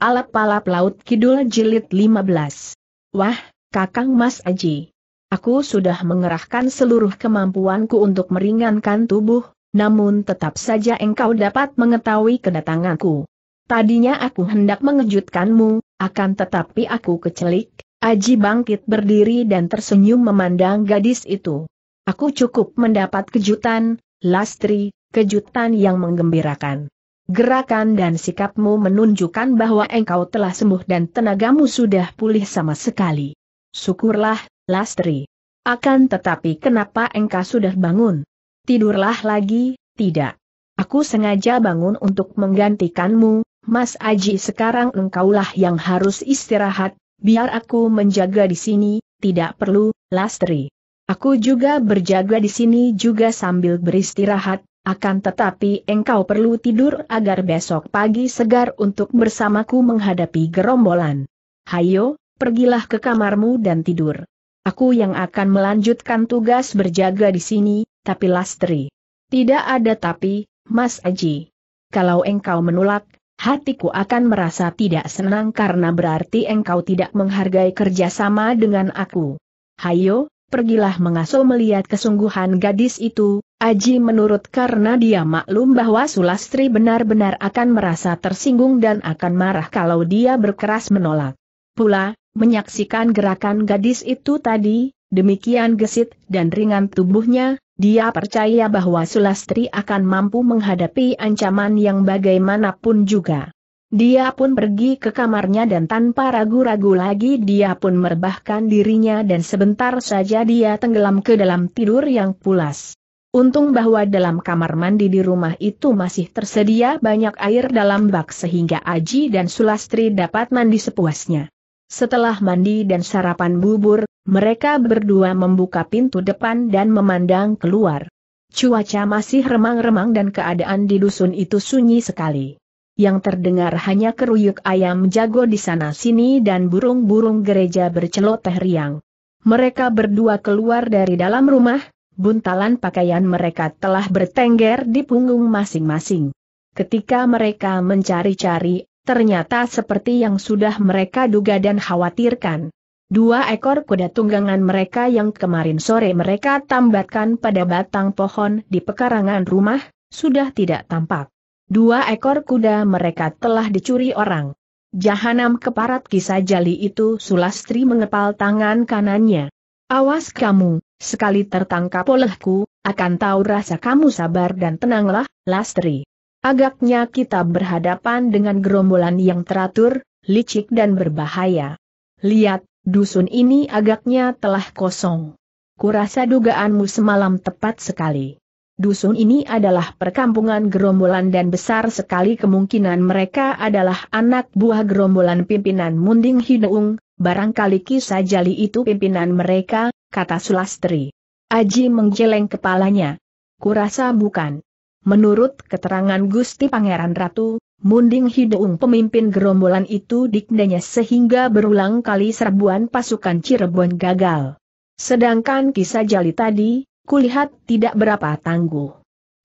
Alap-alap Laut Kidul Jilid 15. Wah, Kakang Mas Aji. Aku sudah mengerahkan seluruh kemampuanku untuk meringankan tubuh, namun tetap saja engkau dapat mengetahui kedatanganku. Tadinya aku hendak mengejutkanmu, akan tetapi aku kecelik, Aji bangkit berdiri dan tersenyum memandang gadis itu. Aku cukup mendapat kejutan, Lastri, kejutan yang menggembirakan. Gerakan dan sikapmu menunjukkan bahwa engkau telah sembuh dan tenagamu sudah pulih sama sekali. Syukurlah, Lastri. Akan tetapi kenapa engkau sudah bangun? Tidurlah lagi, tidak. Aku sengaja bangun untuk menggantikanmu, Mas Aji sekarang engkaulah yang harus istirahat, biar aku menjaga di sini, tidak perlu, Lastri. Aku juga berjaga di sini juga sambil beristirahat, akan tetapi engkau perlu tidur agar besok pagi segar untuk bersamaku menghadapi gerombolan. Hayo, pergilah ke kamarmu dan tidur. Aku yang akan melanjutkan tugas berjaga di sini, tapi Lastri. Tidak ada tapi, Mas Aji. Kalau engkau menolak, hatiku akan merasa tidak senang karena berarti engkau tidak menghargai kerjasama dengan aku. Hayo, pergilah mengasuh melihat kesungguhan gadis itu, Aji menurut karena dia maklum bahwa Sulastri benar-benar akan merasa tersinggung dan akan marah kalau dia berkeras menolak. Pula, menyaksikan gerakan gadis itu tadi, demikian gesit dan ringan tubuhnya, dia percaya bahwa Sulastri akan mampu menghadapi ancaman yang bagaimanapun juga. Dia pun pergi ke kamarnya dan tanpa ragu-ragu lagi dia pun merebahkan dirinya dan sebentar saja dia tenggelam ke dalam tidur yang pulas. Untung bahwa dalam kamar mandi di rumah itu masih tersedia banyak air dalam bak sehingga Aji dan Sulastri dapat mandi sepuasnya. Setelah mandi dan sarapan bubur, mereka berdua membuka pintu depan dan memandang keluar. Cuaca masih remang-remang dan keadaan di dusun itu sunyi sekali yang terdengar hanya keruyuk ayam jago di sana-sini dan burung-burung gereja berceloteh riang. Mereka berdua keluar dari dalam rumah, buntalan pakaian mereka telah bertengger di punggung masing-masing. Ketika mereka mencari-cari, ternyata seperti yang sudah mereka duga dan khawatirkan. Dua ekor kuda tunggangan mereka yang kemarin sore mereka tambatkan pada batang pohon di pekarangan rumah, sudah tidak tampak. Dua ekor kuda mereka telah dicuri orang. Jahanam keparat kisah jali itu Sulastri mengepal tangan kanannya. Awas kamu, sekali tertangkap olehku, akan tahu rasa kamu sabar dan tenanglah, Lastri. Agaknya kita berhadapan dengan gerombolan yang teratur, licik dan berbahaya. Lihat, dusun ini agaknya telah kosong. Kurasa dugaanmu semalam tepat sekali. Dusun ini adalah perkampungan gerombolan dan besar sekali kemungkinan mereka adalah anak buah gerombolan pimpinan Munding Hideung, barangkali kisah jali itu pimpinan mereka, kata Sulastri. Aji menggeleng kepalanya. Kurasa bukan. Menurut keterangan Gusti Pangeran Ratu, Munding Hideung pemimpin gerombolan itu dikdanya sehingga berulang kali serbuan pasukan Cirebon gagal. Sedangkan kisah jali tadi, kulihat tidak berapa tangguh.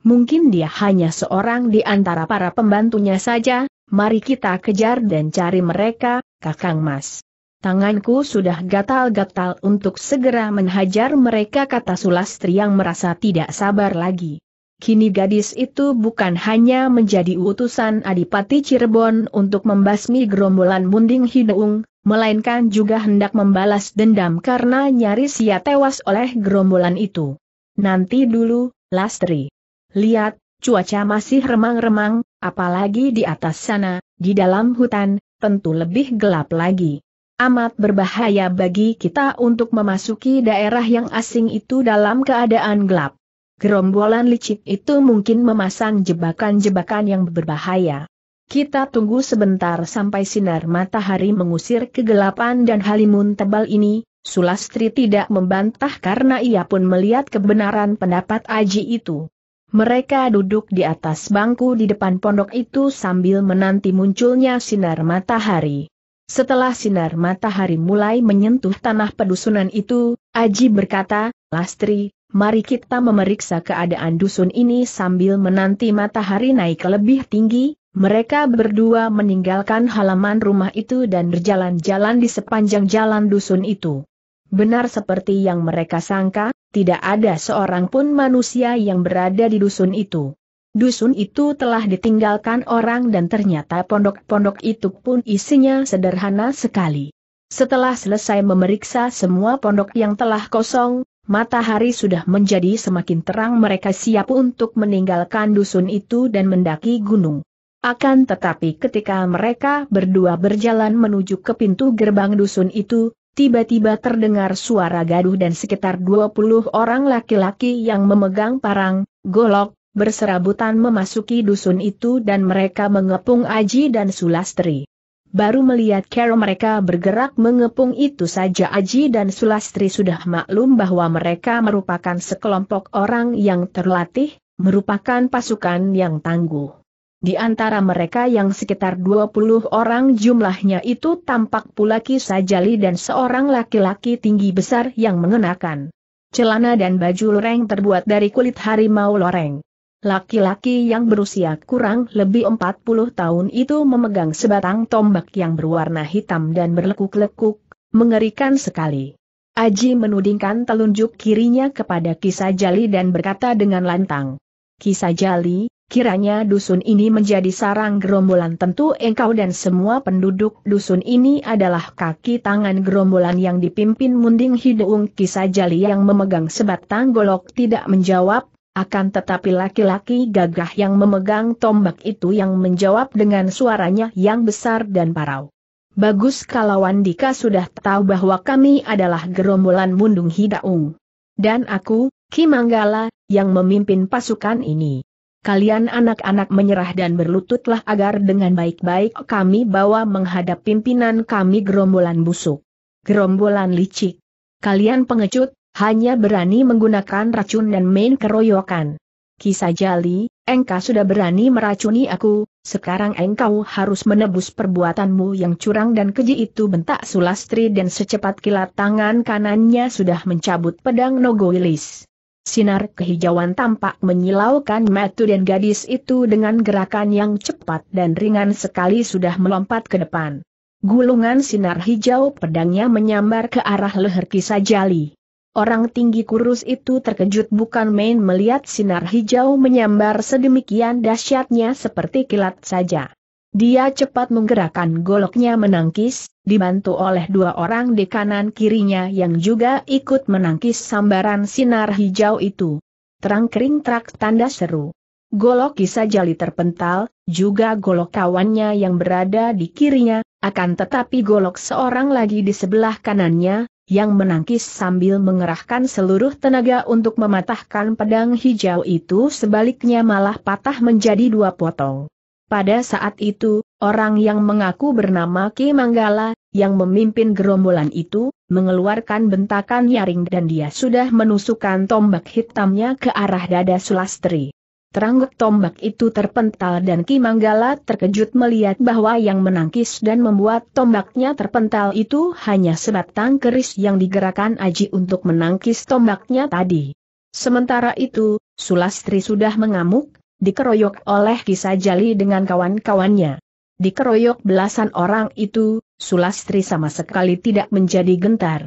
Mungkin dia hanya seorang di antara para pembantunya saja, mari kita kejar dan cari mereka, Kakang Mas. Tanganku sudah gatal-gatal untuk segera menghajar mereka kata Sulastri yang merasa tidak sabar lagi. Kini gadis itu bukan hanya menjadi utusan Adipati Cirebon untuk membasmi gerombolan Munding Hideung, melainkan juga hendak membalas dendam karena nyaris ia tewas oleh gerombolan itu. Nanti dulu, Lastri. Lihat, cuaca masih remang-remang, apalagi di atas sana, di dalam hutan, tentu lebih gelap lagi. Amat berbahaya bagi kita untuk memasuki daerah yang asing itu dalam keadaan gelap. Gerombolan licik itu mungkin memasang jebakan-jebakan yang berbahaya. Kita tunggu sebentar sampai sinar matahari mengusir kegelapan dan halimun tebal ini, Sulastri tidak membantah karena ia pun melihat kebenaran pendapat Aji itu. Mereka duduk di atas bangku di depan pondok itu sambil menanti munculnya sinar matahari. Setelah sinar matahari mulai menyentuh tanah pedusunan itu, Aji berkata, Lastri, mari kita memeriksa keadaan dusun ini sambil menanti matahari naik lebih tinggi. Mereka berdua meninggalkan halaman rumah itu dan berjalan-jalan di sepanjang jalan dusun itu. Benar seperti yang mereka sangka, tidak ada seorang pun manusia yang berada di dusun itu. Dusun itu telah ditinggalkan orang dan ternyata pondok-pondok itu pun isinya sederhana sekali. Setelah selesai memeriksa semua pondok yang telah kosong, matahari sudah menjadi semakin terang mereka siap untuk meninggalkan dusun itu dan mendaki gunung. Akan tetapi ketika mereka berdua berjalan menuju ke pintu gerbang dusun itu, tiba-tiba terdengar suara gaduh dan sekitar 20 orang laki-laki yang memegang parang, golok, berserabutan memasuki dusun itu dan mereka mengepung Aji dan Sulastri. Baru melihat Carol mereka bergerak mengepung itu saja Aji dan Sulastri sudah maklum bahwa mereka merupakan sekelompok orang yang terlatih, merupakan pasukan yang tangguh. Di antara mereka yang sekitar 20 orang jumlahnya itu tampak pula Kisajali dan seorang laki-laki tinggi besar yang mengenakan celana dan baju loreng terbuat dari kulit harimau loreng. Laki-laki yang berusia kurang lebih 40 tahun itu memegang sebatang tombak yang berwarna hitam dan berlekuk-lekuk, mengerikan sekali. Aji menudingkan telunjuk kirinya kepada Kisah Jali dan berkata dengan lantang, Kisah Jali, Kiranya dusun ini menjadi sarang gerombolan tentu engkau dan semua penduduk dusun ini adalah kaki tangan gerombolan yang dipimpin Munding Hideung jali yang memegang sebatang golok tidak menjawab, akan tetapi laki-laki gagah yang memegang tombak itu yang menjawab dengan suaranya yang besar dan parau. Bagus kalau Wandika sudah tahu bahwa kami adalah gerombolan Mundung Hidaung. Dan aku, Kimanggala, yang memimpin pasukan ini kalian anak-anak menyerah dan berlututlah agar dengan baik-baik kami bawa menghadap pimpinan kami gerombolan busuk. Gerombolan licik. Kalian pengecut, hanya berani menggunakan racun dan main keroyokan. Kisah Jali, engkau sudah berani meracuni aku, sekarang engkau harus menebus perbuatanmu yang curang dan keji itu bentak Sulastri dan secepat kilat tangan kanannya sudah mencabut pedang Nogowilis. Sinar kehijauan tampak menyilaukan metu dan gadis itu dengan gerakan yang cepat dan ringan sekali sudah melompat ke depan. Gulungan sinar hijau pedangnya menyambar ke arah leher kisah jali. Orang tinggi kurus itu terkejut bukan main melihat sinar hijau menyambar sedemikian dahsyatnya seperti kilat saja. Dia cepat menggerakkan goloknya menangkis, dibantu oleh dua orang di kanan kirinya yang juga ikut menangkis sambaran sinar hijau itu. Terang kering trak tanda seru. Golok jali terpental, juga golok kawannya yang berada di kirinya, akan tetapi golok seorang lagi di sebelah kanannya, yang menangkis sambil mengerahkan seluruh tenaga untuk mematahkan pedang hijau itu sebaliknya malah patah menjadi dua potong. Pada saat itu, orang yang mengaku bernama Ki Manggala, yang memimpin gerombolan itu, mengeluarkan bentakan nyaring dan dia sudah menusukkan tombak hitamnya ke arah dada Sulastri. Terangguk tombak itu terpental dan Ki Manggala terkejut melihat bahwa yang menangkis dan membuat tombaknya terpental itu hanya sebatang keris yang digerakkan Aji untuk menangkis tombaknya tadi. Sementara itu, Sulastri sudah mengamuk, dikeroyok oleh kisah Jali dengan kawan-kawannya. Dikeroyok belasan orang itu, Sulastri sama sekali tidak menjadi gentar.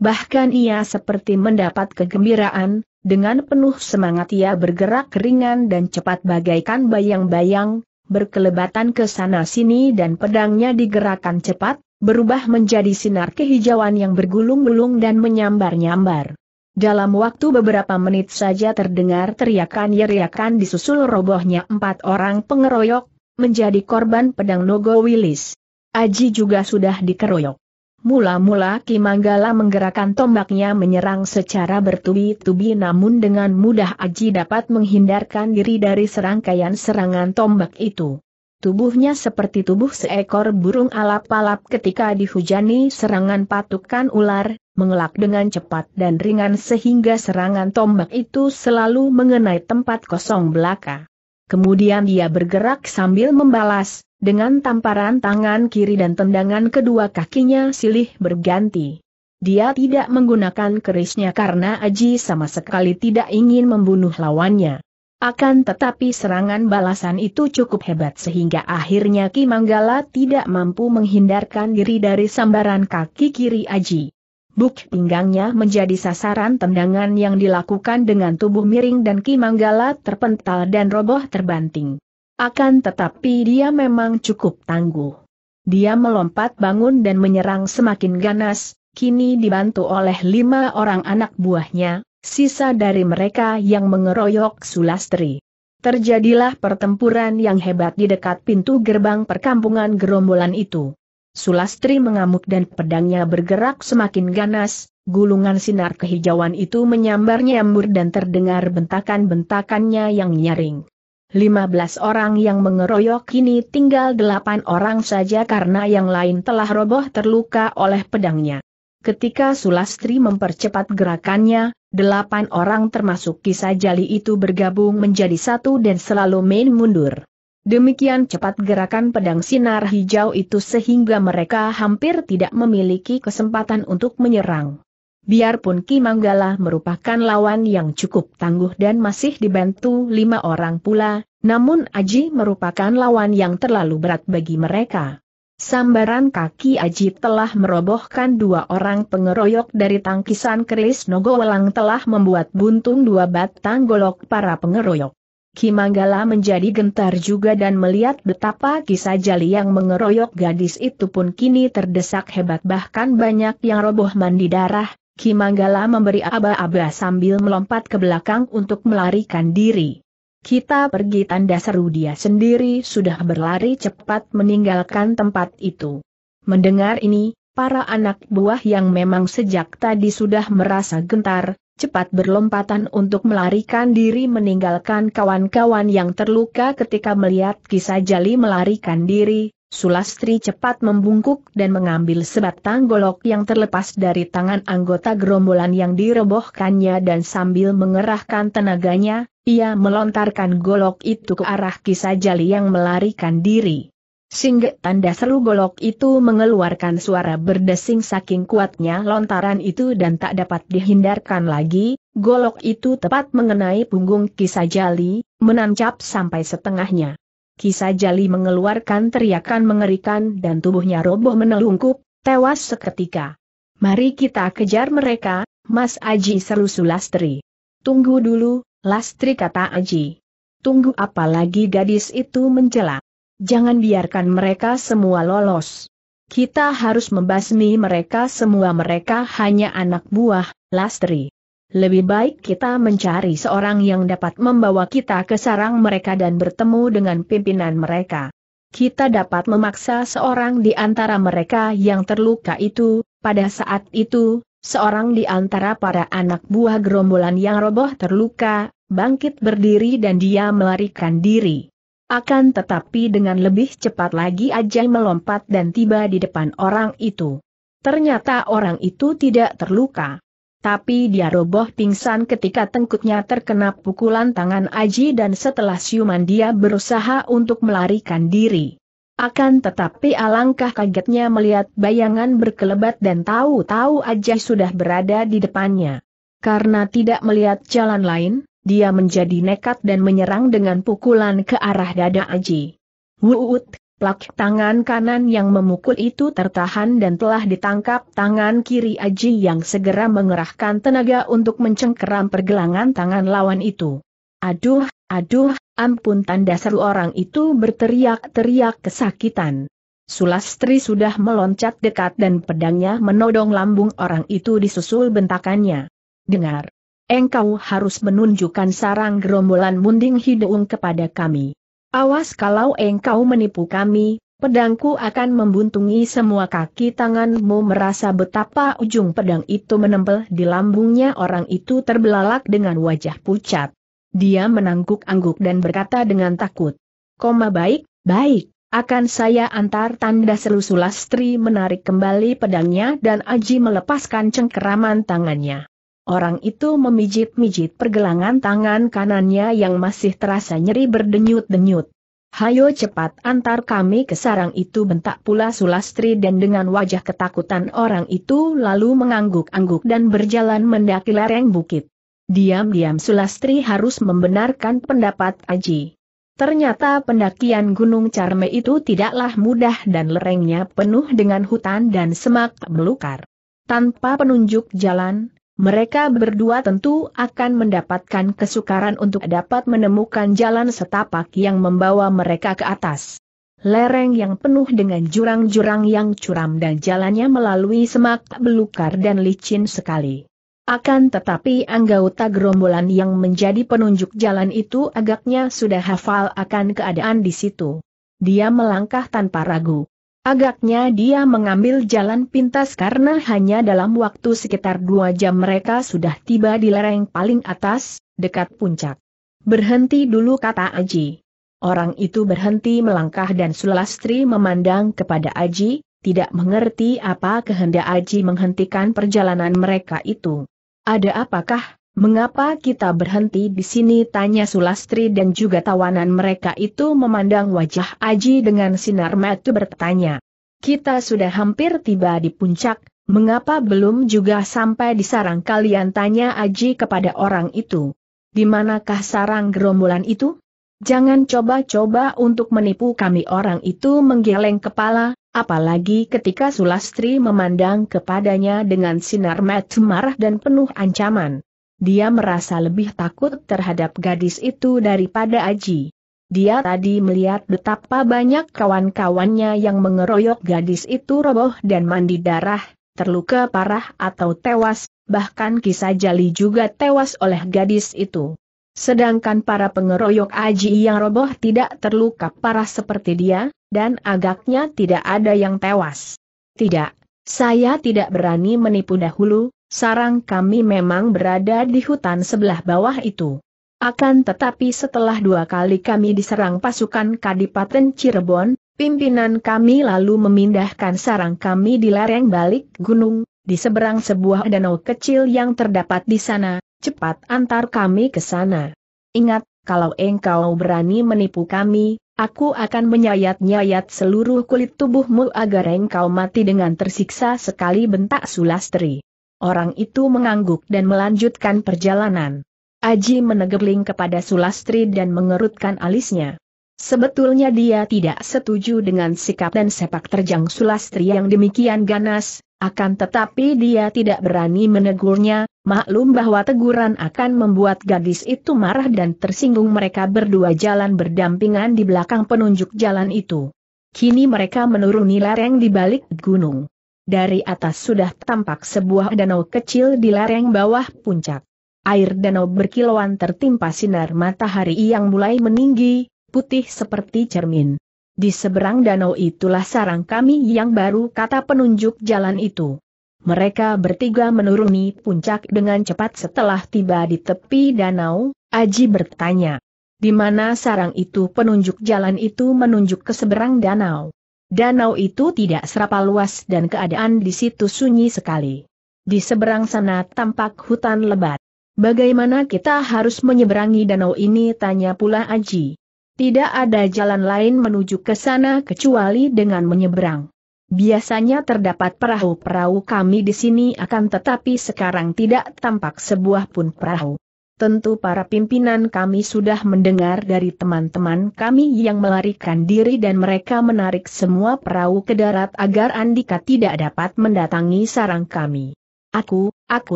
Bahkan ia seperti mendapat kegembiraan, dengan penuh semangat ia bergerak ringan dan cepat bagaikan bayang-bayang, berkelebatan ke sana-sini dan pedangnya digerakkan cepat, berubah menjadi sinar kehijauan yang bergulung-gulung dan menyambar-nyambar. Dalam waktu beberapa menit saja terdengar teriakan-yeriakan disusul robohnya empat orang pengeroyok, menjadi korban pedang Nogo Wilis. Aji juga sudah dikeroyok. Mula-mula Kimanggala menggerakkan tombaknya menyerang secara bertubi-tubi namun dengan mudah Aji dapat menghindarkan diri dari serangkaian serangan tombak itu. Tubuhnya seperti tubuh seekor burung alap-alap ketika dihujani serangan patukan ular, mengelak dengan cepat dan ringan sehingga serangan tombak itu selalu mengenai tempat kosong belaka. Kemudian dia bergerak sambil membalas, dengan tamparan tangan kiri dan tendangan kedua kakinya silih berganti. Dia tidak menggunakan kerisnya karena Aji sama sekali tidak ingin membunuh lawannya. Akan tetapi serangan balasan itu cukup hebat sehingga akhirnya Ki Manggala tidak mampu menghindarkan diri dari sambaran kaki kiri Aji. Buk pinggangnya menjadi sasaran tendangan yang dilakukan dengan tubuh miring dan Ki Manggala terpental dan roboh terbanting. Akan tetapi dia memang cukup tangguh. Dia melompat bangun dan menyerang semakin ganas, kini dibantu oleh lima orang anak buahnya, sisa dari mereka yang mengeroyok Sulastri. Terjadilah pertempuran yang hebat di dekat pintu gerbang perkampungan gerombolan itu. Sulastri mengamuk dan pedangnya bergerak semakin ganas, gulungan sinar kehijauan itu menyambar nyamur dan terdengar bentakan-bentakannya yang nyaring. 15 orang yang mengeroyok kini tinggal 8 orang saja karena yang lain telah roboh terluka oleh pedangnya. Ketika Sulastri mempercepat gerakannya, delapan orang termasuk kisah jali itu bergabung menjadi satu dan selalu main mundur. Demikian cepat gerakan pedang sinar hijau itu sehingga mereka hampir tidak memiliki kesempatan untuk menyerang. Biarpun Ki Manggala merupakan lawan yang cukup tangguh dan masih dibantu lima orang pula, namun Aji merupakan lawan yang terlalu berat bagi mereka. Sambaran kaki Aji telah merobohkan dua orang pengeroyok dari tangkisan keris Nogowelang telah membuat buntung dua batang golok para pengeroyok. Kimanggala menjadi gentar juga dan melihat betapa kisah jali yang mengeroyok gadis itu pun kini terdesak hebat bahkan banyak yang roboh mandi darah, Kimanggala memberi aba-aba sambil melompat ke belakang untuk melarikan diri. Kita pergi tanda seru dia sendiri sudah berlari cepat meninggalkan tempat itu. Mendengar ini, para anak buah yang memang sejak tadi sudah merasa gentar, cepat berlompatan untuk melarikan diri meninggalkan kawan-kawan yang terluka ketika melihat kisah jali melarikan diri, Sulastri cepat membungkuk dan mengambil sebatang golok yang terlepas dari tangan anggota gerombolan yang dirobohkannya dan sambil mengerahkan tenaganya, ia melontarkan golok itu ke arah kisah jali yang melarikan diri. Sehingga tanda seru golok itu mengeluarkan suara berdesing saking kuatnya lontaran itu dan tak dapat dihindarkan lagi, golok itu tepat mengenai punggung kisah jali, menancap sampai setengahnya. Kisah Jali mengeluarkan teriakan mengerikan dan tubuhnya roboh menelungkup, tewas seketika. Mari kita kejar mereka, Mas Aji seru Sulastri. Tunggu dulu, Lastri kata Aji. Tunggu apalagi gadis itu menjela. Jangan biarkan mereka semua lolos. Kita harus membasmi mereka semua mereka hanya anak buah, Lastri. Lebih baik kita mencari seorang yang dapat membawa kita ke sarang mereka dan bertemu dengan pimpinan mereka. Kita dapat memaksa seorang di antara mereka yang terluka itu, pada saat itu, seorang di antara para anak buah gerombolan yang roboh terluka, bangkit berdiri dan dia melarikan diri. Akan tetapi dengan lebih cepat lagi Ajay melompat dan tiba di depan orang itu. Ternyata orang itu tidak terluka tapi dia roboh pingsan ketika tengkutnya terkena pukulan tangan Aji dan setelah siuman dia berusaha untuk melarikan diri. Akan tetapi alangkah kagetnya melihat bayangan berkelebat dan tahu-tahu Aji sudah berada di depannya. Karena tidak melihat jalan lain, dia menjadi nekat dan menyerang dengan pukulan ke arah dada Aji. Wuut, Plak tangan kanan yang memukul itu tertahan dan telah ditangkap tangan kiri Aji yang segera mengerahkan tenaga untuk mencengkeram pergelangan tangan lawan itu. Aduh, aduh, ampun tanda seru orang itu berteriak-teriak kesakitan. Sulastri sudah meloncat dekat dan pedangnya menodong lambung orang itu disusul bentakannya. Dengar. Engkau harus menunjukkan sarang gerombolan munding hidung kepada kami. Awas kalau engkau menipu kami, pedangku akan membuntungi semua kaki tanganmu merasa betapa ujung pedang itu menempel di lambungnya orang itu terbelalak dengan wajah pucat. Dia menangguk-angguk dan berkata dengan takut. Koma baik, baik, akan saya antar tanda selusulastri menarik kembali pedangnya dan Aji melepaskan cengkeraman tangannya. Orang itu memijit-mijit pergelangan tangan kanannya yang masih terasa nyeri berdenyut-denyut. Hayo cepat antar kami ke sarang itu bentak pula Sulastri dan dengan wajah ketakutan orang itu lalu mengangguk-angguk dan berjalan mendaki lereng bukit. Diam-diam Sulastri harus membenarkan pendapat Aji. Ternyata pendakian Gunung Carme itu tidaklah mudah dan lerengnya penuh dengan hutan dan semak belukar. Tanpa penunjuk jalan, mereka berdua tentu akan mendapatkan kesukaran untuk dapat menemukan jalan setapak yang membawa mereka ke atas. Lereng yang penuh dengan jurang-jurang yang curam dan jalannya melalui semak belukar dan licin sekali. Akan tetapi anggota gerombolan yang menjadi penunjuk jalan itu agaknya sudah hafal akan keadaan di situ. Dia melangkah tanpa ragu. Agaknya dia mengambil jalan pintas karena hanya dalam waktu sekitar dua jam mereka sudah tiba di lereng paling atas, dekat puncak. Berhenti dulu kata Aji. Orang itu berhenti melangkah dan Sulastri memandang kepada Aji, tidak mengerti apa kehendak Aji menghentikan perjalanan mereka itu. Ada apakah? Mengapa kita berhenti di sini? Tanya Sulastri dan juga tawanan mereka itu memandang wajah Aji dengan sinar mata bertanya. Kita sudah hampir tiba di puncak, mengapa belum juga sampai di sarang kalian? Tanya Aji kepada orang itu. Di manakah sarang gerombolan itu? Jangan coba-coba untuk menipu kami orang itu menggeleng kepala, apalagi ketika Sulastri memandang kepadanya dengan sinar mata marah dan penuh ancaman dia merasa lebih takut terhadap gadis itu daripada Aji. Dia tadi melihat betapa banyak kawan-kawannya yang mengeroyok gadis itu roboh dan mandi darah, terluka parah atau tewas, bahkan kisah Jali juga tewas oleh gadis itu. Sedangkan para pengeroyok Aji yang roboh tidak terluka parah seperti dia, dan agaknya tidak ada yang tewas. Tidak, saya tidak berani menipu dahulu, sarang kami memang berada di hutan sebelah bawah itu. Akan tetapi setelah dua kali kami diserang pasukan Kadipaten Cirebon, pimpinan kami lalu memindahkan sarang kami di lereng balik gunung, di seberang sebuah danau kecil yang terdapat di sana, cepat antar kami ke sana. Ingat, kalau engkau berani menipu kami, aku akan menyayat-nyayat seluruh kulit tubuhmu agar engkau mati dengan tersiksa sekali bentak Sulastri. Orang itu mengangguk dan melanjutkan perjalanan. Aji menegeling kepada Sulastri dan mengerutkan alisnya. Sebetulnya dia tidak setuju dengan sikap dan sepak terjang Sulastri yang demikian ganas, akan tetapi dia tidak berani menegurnya, maklum bahwa teguran akan membuat gadis itu marah dan tersinggung mereka berdua jalan berdampingan di belakang penunjuk jalan itu. Kini mereka menuruni lereng di balik gunung dari atas sudah tampak sebuah danau kecil di lereng bawah puncak. Air danau berkilauan tertimpa sinar matahari yang mulai meninggi, putih seperti cermin. Di seberang danau itulah sarang kami yang baru kata penunjuk jalan itu. Mereka bertiga menuruni puncak dengan cepat setelah tiba di tepi danau, Aji bertanya. Di mana sarang itu penunjuk jalan itu menunjuk ke seberang danau? Danau itu tidak serapa luas dan keadaan di situ sunyi sekali. Di seberang sana tampak hutan lebat. Bagaimana kita harus menyeberangi danau ini tanya pula Aji. Tidak ada jalan lain menuju ke sana kecuali dengan menyeberang. Biasanya terdapat perahu-perahu kami di sini akan tetapi sekarang tidak tampak sebuah pun perahu. Tentu para pimpinan kami sudah mendengar dari teman-teman kami yang melarikan diri dan mereka menarik semua perahu ke darat agar Andika tidak dapat mendatangi sarang kami. Aku, aku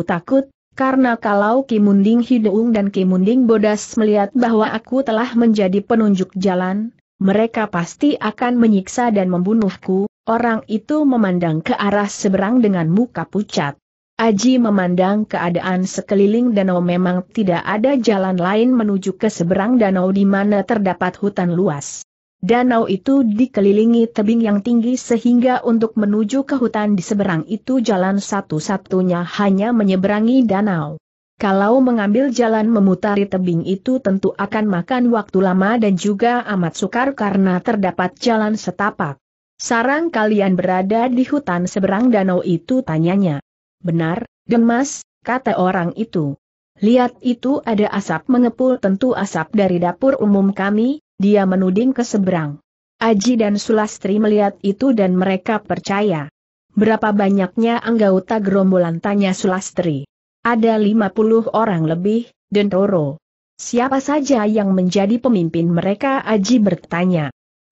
takut, karena kalau Kimunding Hideung dan Kimunding Bodas melihat bahwa aku telah menjadi penunjuk jalan, mereka pasti akan menyiksa dan membunuhku, orang itu memandang ke arah seberang dengan muka pucat. Aji memandang keadaan sekeliling danau memang tidak ada jalan lain menuju ke seberang danau di mana terdapat hutan luas. Danau itu dikelilingi tebing yang tinggi sehingga untuk menuju ke hutan di seberang itu jalan satu-satunya hanya menyeberangi danau. Kalau mengambil jalan memutari tebing itu tentu akan makan waktu lama dan juga amat sukar karena terdapat jalan setapak. Sarang kalian berada di hutan seberang danau itu tanyanya. Benar, Mas," kata orang itu. Lihat itu ada asap mengepul tentu asap dari dapur umum kami, dia menuding ke seberang. Aji dan Sulastri melihat itu dan mereka percaya. Berapa banyaknya anggota gerombolan tanya Sulastri. Ada 50 orang lebih, dan Toro. Siapa saja yang menjadi pemimpin mereka Aji bertanya.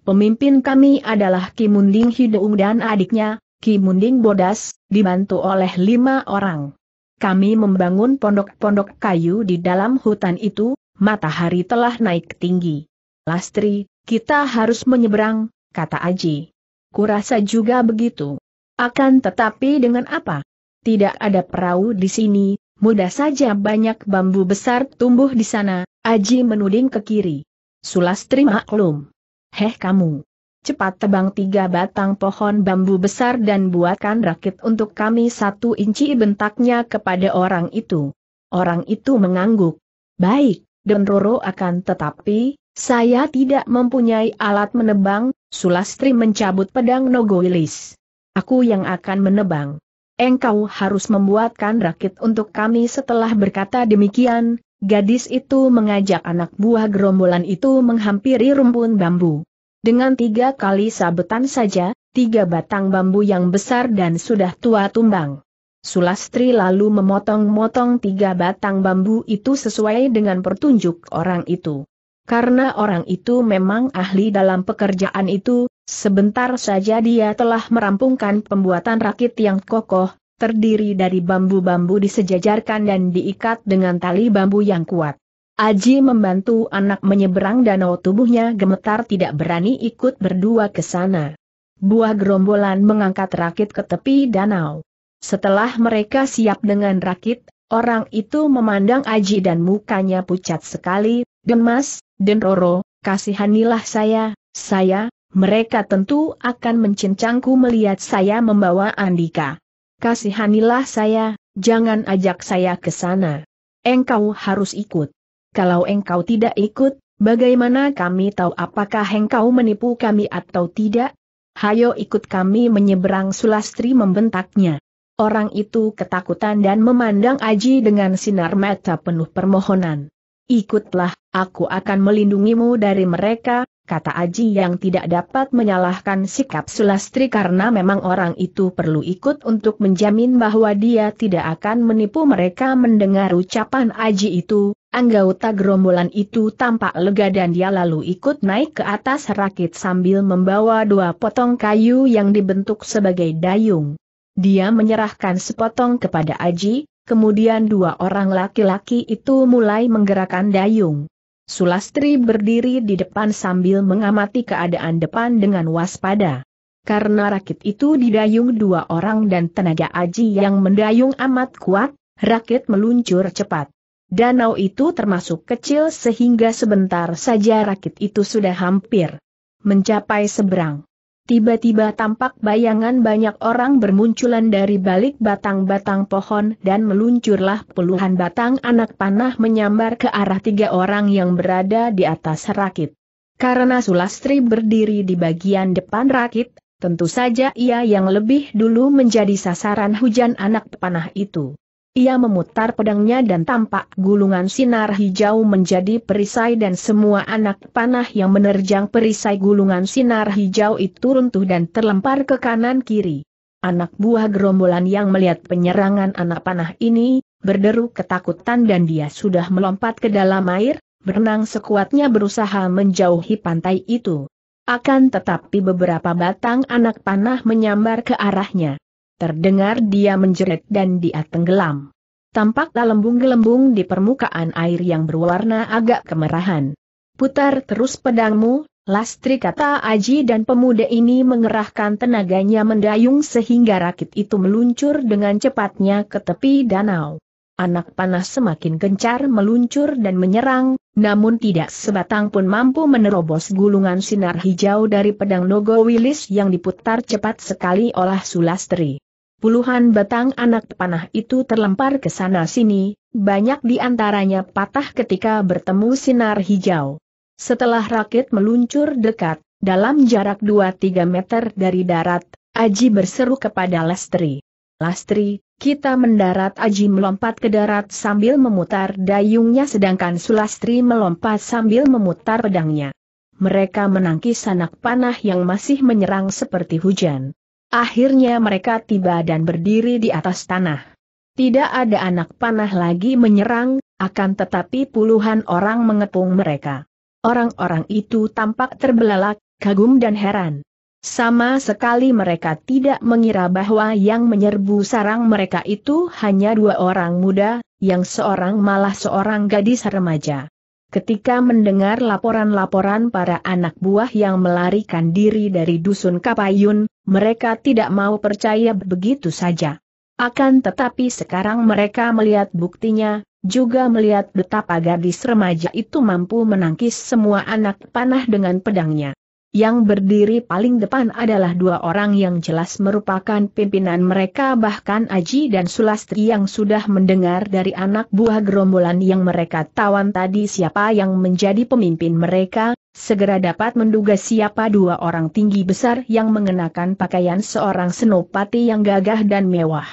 Pemimpin kami adalah Kimunding Hideung dan adiknya, Ki Munding Bodas, dibantu oleh lima orang. Kami membangun pondok-pondok kayu di dalam hutan itu, matahari telah naik tinggi. Lastri, kita harus menyeberang, kata Aji. Kurasa juga begitu. Akan tetapi dengan apa? Tidak ada perahu di sini, mudah saja banyak bambu besar tumbuh di sana, Aji menuding ke kiri. Sulastri maklum. Heh kamu cepat tebang tiga batang pohon bambu besar dan buatkan rakit untuk kami satu inci bentaknya kepada orang itu. Orang itu mengangguk. Baik, Roro akan tetapi, saya tidak mempunyai alat menebang, Sulastri mencabut pedang Nogoilis. Aku yang akan menebang. Engkau harus membuatkan rakit untuk kami setelah berkata demikian, gadis itu mengajak anak buah gerombolan itu menghampiri rumpun bambu. Dengan tiga kali sabetan saja, tiga batang bambu yang besar dan sudah tua tumbang. Sulastri lalu memotong-motong tiga batang bambu itu sesuai dengan pertunjuk orang itu. Karena orang itu memang ahli dalam pekerjaan itu, sebentar saja dia telah merampungkan pembuatan rakit yang kokoh, terdiri dari bambu-bambu disejajarkan dan diikat dengan tali bambu yang kuat. Aji membantu anak menyeberang danau tubuhnya gemetar tidak berani ikut berdua ke sana. Buah gerombolan mengangkat rakit ke tepi danau. Setelah mereka siap dengan rakit, orang itu memandang Aji dan mukanya pucat sekali, gemas, dan roro, kasihanilah saya, saya, mereka tentu akan mencincangku melihat saya membawa Andika. Kasihanilah saya, jangan ajak saya ke sana. Engkau harus ikut kalau engkau tidak ikut, bagaimana kami tahu apakah engkau menipu kami atau tidak? Hayo ikut kami menyeberang Sulastri membentaknya. Orang itu ketakutan dan memandang Aji dengan sinar mata penuh permohonan. Ikutlah, aku akan melindungimu dari mereka, kata Aji yang tidak dapat menyalahkan sikap Sulastri karena memang orang itu perlu ikut untuk menjamin bahwa dia tidak akan menipu mereka mendengar ucapan Aji itu, anggota gerombolan itu tampak lega dan dia lalu ikut naik ke atas rakit sambil membawa dua potong kayu yang dibentuk sebagai dayung. Dia menyerahkan sepotong kepada Aji, kemudian dua orang laki-laki itu mulai menggerakkan dayung. Sulastri berdiri di depan sambil mengamati keadaan depan dengan waspada. Karena rakit itu didayung dua orang dan tenaga Aji yang mendayung amat kuat, rakit meluncur cepat. Danau itu termasuk kecil sehingga sebentar saja rakit itu sudah hampir mencapai seberang. Tiba-tiba tampak bayangan banyak orang bermunculan dari balik batang-batang pohon dan meluncurlah puluhan batang anak panah menyambar ke arah tiga orang yang berada di atas rakit. Karena Sulastri berdiri di bagian depan rakit, tentu saja ia yang lebih dulu menjadi sasaran hujan anak panah itu. Ia memutar pedangnya dan tampak gulungan sinar hijau menjadi perisai dan semua anak panah yang menerjang perisai gulungan sinar hijau itu runtuh dan terlempar ke kanan kiri. Anak buah gerombolan yang melihat penyerangan anak panah ini, berderu ketakutan dan dia sudah melompat ke dalam air, berenang sekuatnya berusaha menjauhi pantai itu. Akan tetapi beberapa batang anak panah menyambar ke arahnya. Terdengar dia menjerit dan dia tenggelam. Tampaklah gelembung-gelembung di permukaan air yang berwarna agak kemerahan. Putar terus pedangmu, Lastri kata Aji dan pemuda ini mengerahkan tenaganya mendayung sehingga rakit itu meluncur dengan cepatnya ke tepi danau. Anak panah semakin gencar meluncur dan menyerang, namun tidak sebatang pun mampu menerobos gulungan sinar hijau dari pedang Nogo Wilis yang diputar cepat sekali oleh Sulastri. Puluhan batang anak panah itu terlempar ke sana-sini, banyak di antaranya patah ketika bertemu sinar hijau. Setelah rakit meluncur dekat, dalam jarak 2-3 meter dari darat, Aji berseru kepada Lestri. Lastri, kita mendarat Aji melompat ke darat sambil memutar dayungnya sedangkan Sulastri melompat sambil memutar pedangnya. Mereka menangkis anak panah yang masih menyerang seperti hujan. Akhirnya mereka tiba dan berdiri di atas tanah. Tidak ada anak panah lagi menyerang, akan tetapi puluhan orang mengepung mereka. Orang-orang itu tampak terbelalak, kagum dan heran. Sama sekali mereka tidak mengira bahwa yang menyerbu sarang mereka itu hanya dua orang muda, yang seorang malah seorang gadis remaja. Ketika mendengar laporan-laporan para anak buah yang melarikan diri dari dusun Kapayun, mereka tidak mau percaya begitu saja. Akan tetapi sekarang mereka melihat buktinya, juga melihat betapa gadis remaja itu mampu menangkis semua anak panah dengan pedangnya. Yang berdiri paling depan adalah dua orang yang jelas merupakan pimpinan mereka bahkan Aji dan Sulastri yang sudah mendengar dari anak buah gerombolan yang mereka tawan tadi siapa yang menjadi pemimpin mereka, segera dapat menduga siapa dua orang tinggi besar yang mengenakan pakaian seorang senopati yang gagah dan mewah.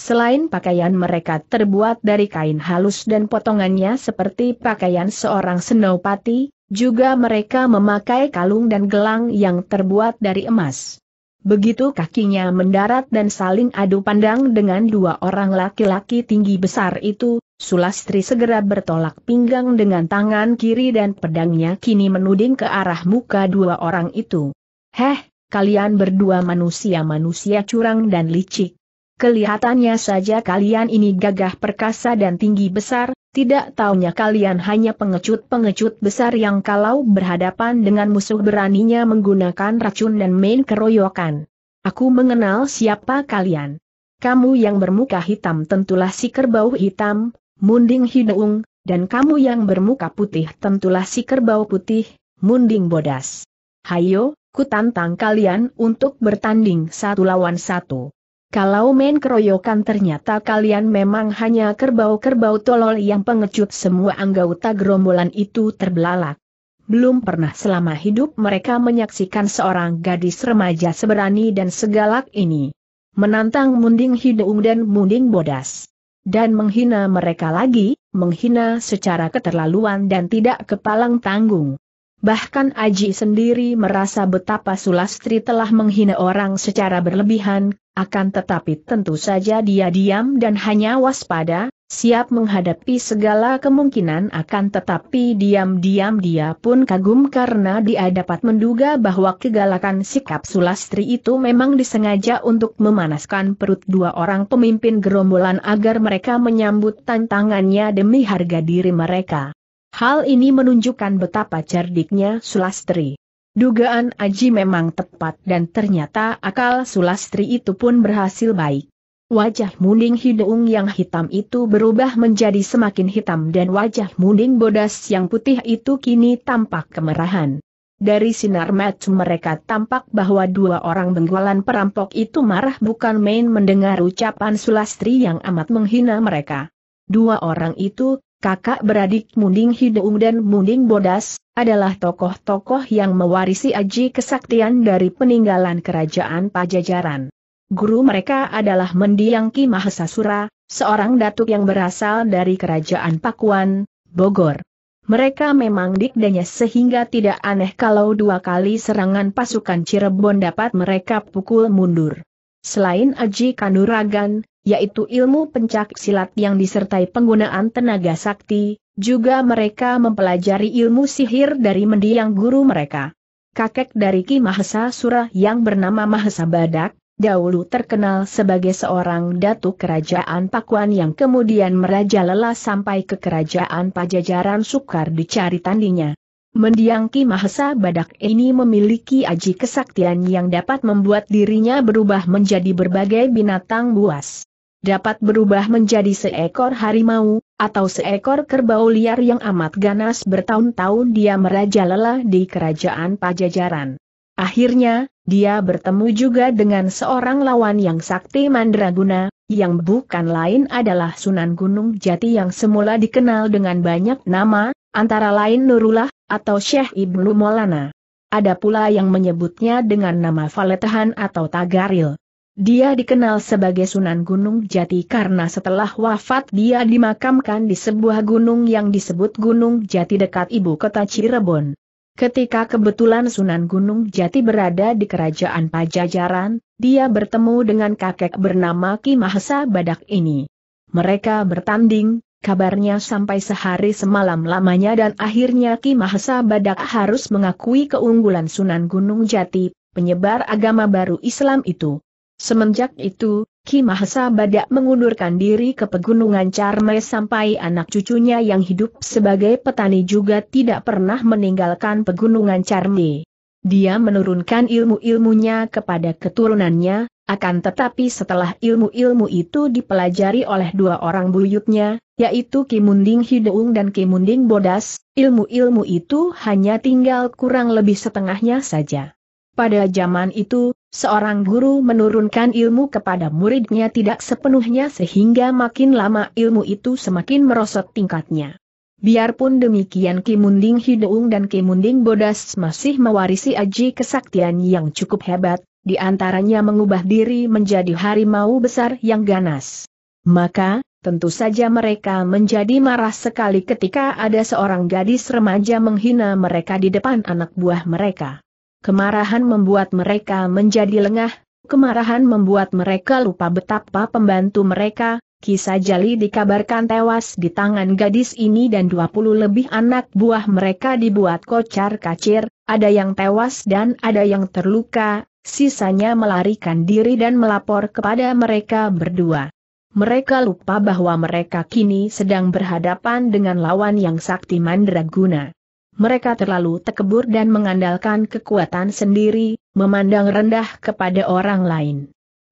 Selain pakaian mereka terbuat dari kain halus dan potongannya seperti pakaian seorang senopati, juga mereka memakai kalung dan gelang yang terbuat dari emas. Begitu kakinya mendarat dan saling adu pandang dengan dua orang laki-laki tinggi besar itu, Sulastri segera bertolak pinggang dengan tangan kiri dan pedangnya kini menuding ke arah muka dua orang itu. Heh, kalian berdua manusia-manusia curang dan licik. Kelihatannya saja kalian ini gagah perkasa dan tinggi besar, tidak taunya kalian hanya pengecut-pengecut besar yang kalau berhadapan dengan musuh beraninya menggunakan racun dan main keroyokan. Aku mengenal siapa kalian. Kamu yang bermuka hitam tentulah si kerbau hitam, munding hidung, dan kamu yang bermuka putih tentulah si kerbau putih, munding bodas. Hayo, ku tantang kalian untuk bertanding satu lawan satu. Kalau main keroyokan ternyata kalian memang hanya kerbau-kerbau tolol yang pengecut semua anggota gerombolan itu terbelalak. Belum pernah selama hidup mereka menyaksikan seorang gadis remaja seberani dan segalak ini. Menantang munding hidung dan munding bodas. Dan menghina mereka lagi, menghina secara keterlaluan dan tidak kepalang tanggung. Bahkan Aji sendiri merasa betapa Sulastri telah menghina orang secara berlebihan, akan tetapi tentu saja dia diam dan hanya waspada, siap menghadapi segala kemungkinan akan tetapi diam-diam dia pun kagum karena dia dapat menduga bahwa kegalakan sikap Sulastri itu memang disengaja untuk memanaskan perut dua orang pemimpin gerombolan agar mereka menyambut tantangannya demi harga diri mereka. Hal ini menunjukkan betapa cerdiknya Sulastri. Dugaan Aji memang tepat dan ternyata akal Sulastri itu pun berhasil baik. Wajah Munding hidung yang hitam itu berubah menjadi semakin hitam dan wajah Munding Bodas yang putih itu kini tampak kemerahan. Dari sinar mata mereka tampak bahwa dua orang benggolan perampok itu marah bukan main mendengar ucapan Sulastri yang amat menghina mereka. Dua orang itu kakak beradik Munding Hideung dan Munding Bodas, adalah tokoh-tokoh yang mewarisi aji kesaktian dari peninggalan kerajaan Pajajaran. Guru mereka adalah Mendiang Ki Mahasasura, seorang datuk yang berasal dari kerajaan Pakuan, Bogor. Mereka memang dikdanya sehingga tidak aneh kalau dua kali serangan pasukan Cirebon dapat mereka pukul mundur. Selain Aji Kanuragan, yaitu ilmu pencak silat yang disertai penggunaan tenaga sakti, juga mereka mempelajari ilmu sihir dari mendiang guru mereka. Kakek dari Ki Mahesa Sura yang bernama Mahesa Badak, dahulu terkenal sebagai seorang datu kerajaan Pakuan yang kemudian merajalela sampai ke kerajaan Pajajaran sukar dicari tandinya. Mendiang Ki Mahesa Badak ini memiliki aji kesaktian yang dapat membuat dirinya berubah menjadi berbagai binatang buas dapat berubah menjadi seekor harimau, atau seekor kerbau liar yang amat ganas bertahun-tahun dia merajalela di kerajaan pajajaran. Akhirnya, dia bertemu juga dengan seorang lawan yang sakti mandraguna, yang bukan lain adalah Sunan Gunung Jati yang semula dikenal dengan banyak nama, antara lain Nurullah, atau Syekh Ibnu Maulana. Ada pula yang menyebutnya dengan nama Valetahan atau Tagaril. Dia dikenal sebagai Sunan Gunung Jati karena setelah wafat dia dimakamkan di sebuah gunung yang disebut Gunung Jati dekat ibu kota Cirebon. Ketika kebetulan Sunan Gunung Jati berada di kerajaan Pajajaran, dia bertemu dengan kakek bernama Ki Mahesa Badak ini. Mereka bertanding, kabarnya sampai sehari semalam lamanya dan akhirnya Ki Mahesa Badak harus mengakui keunggulan Sunan Gunung Jati, penyebar agama baru Islam itu. Semenjak itu, Ki Mahesa Badak mengundurkan diri ke pegunungan Carme sampai anak cucunya yang hidup sebagai petani juga tidak pernah meninggalkan pegunungan Carme. Dia menurunkan ilmu-ilmunya kepada keturunannya, akan tetapi setelah ilmu-ilmu itu dipelajari oleh dua orang buyutnya, yaitu Ki Munding Hideung dan Ki Munding Bodas, ilmu-ilmu itu hanya tinggal kurang lebih setengahnya saja. Pada zaman itu, Seorang guru menurunkan ilmu kepada muridnya tidak sepenuhnya sehingga makin lama ilmu itu semakin merosot tingkatnya. Biarpun demikian Kimunding Hideung dan Kimunding Bodas masih mewarisi aji kesaktian yang cukup hebat, di antaranya mengubah diri menjadi harimau besar yang ganas. Maka, tentu saja mereka menjadi marah sekali ketika ada seorang gadis remaja menghina mereka di depan anak buah mereka. Kemarahan membuat mereka menjadi lengah, kemarahan membuat mereka lupa betapa pembantu mereka, Kisah Jali dikabarkan tewas di tangan gadis ini dan 20 lebih anak buah mereka dibuat kocar kacir, ada yang tewas dan ada yang terluka, sisanya melarikan diri dan melapor kepada mereka berdua. Mereka lupa bahwa mereka kini sedang berhadapan dengan lawan yang sakti mandraguna mereka terlalu tekebur dan mengandalkan kekuatan sendiri, memandang rendah kepada orang lain.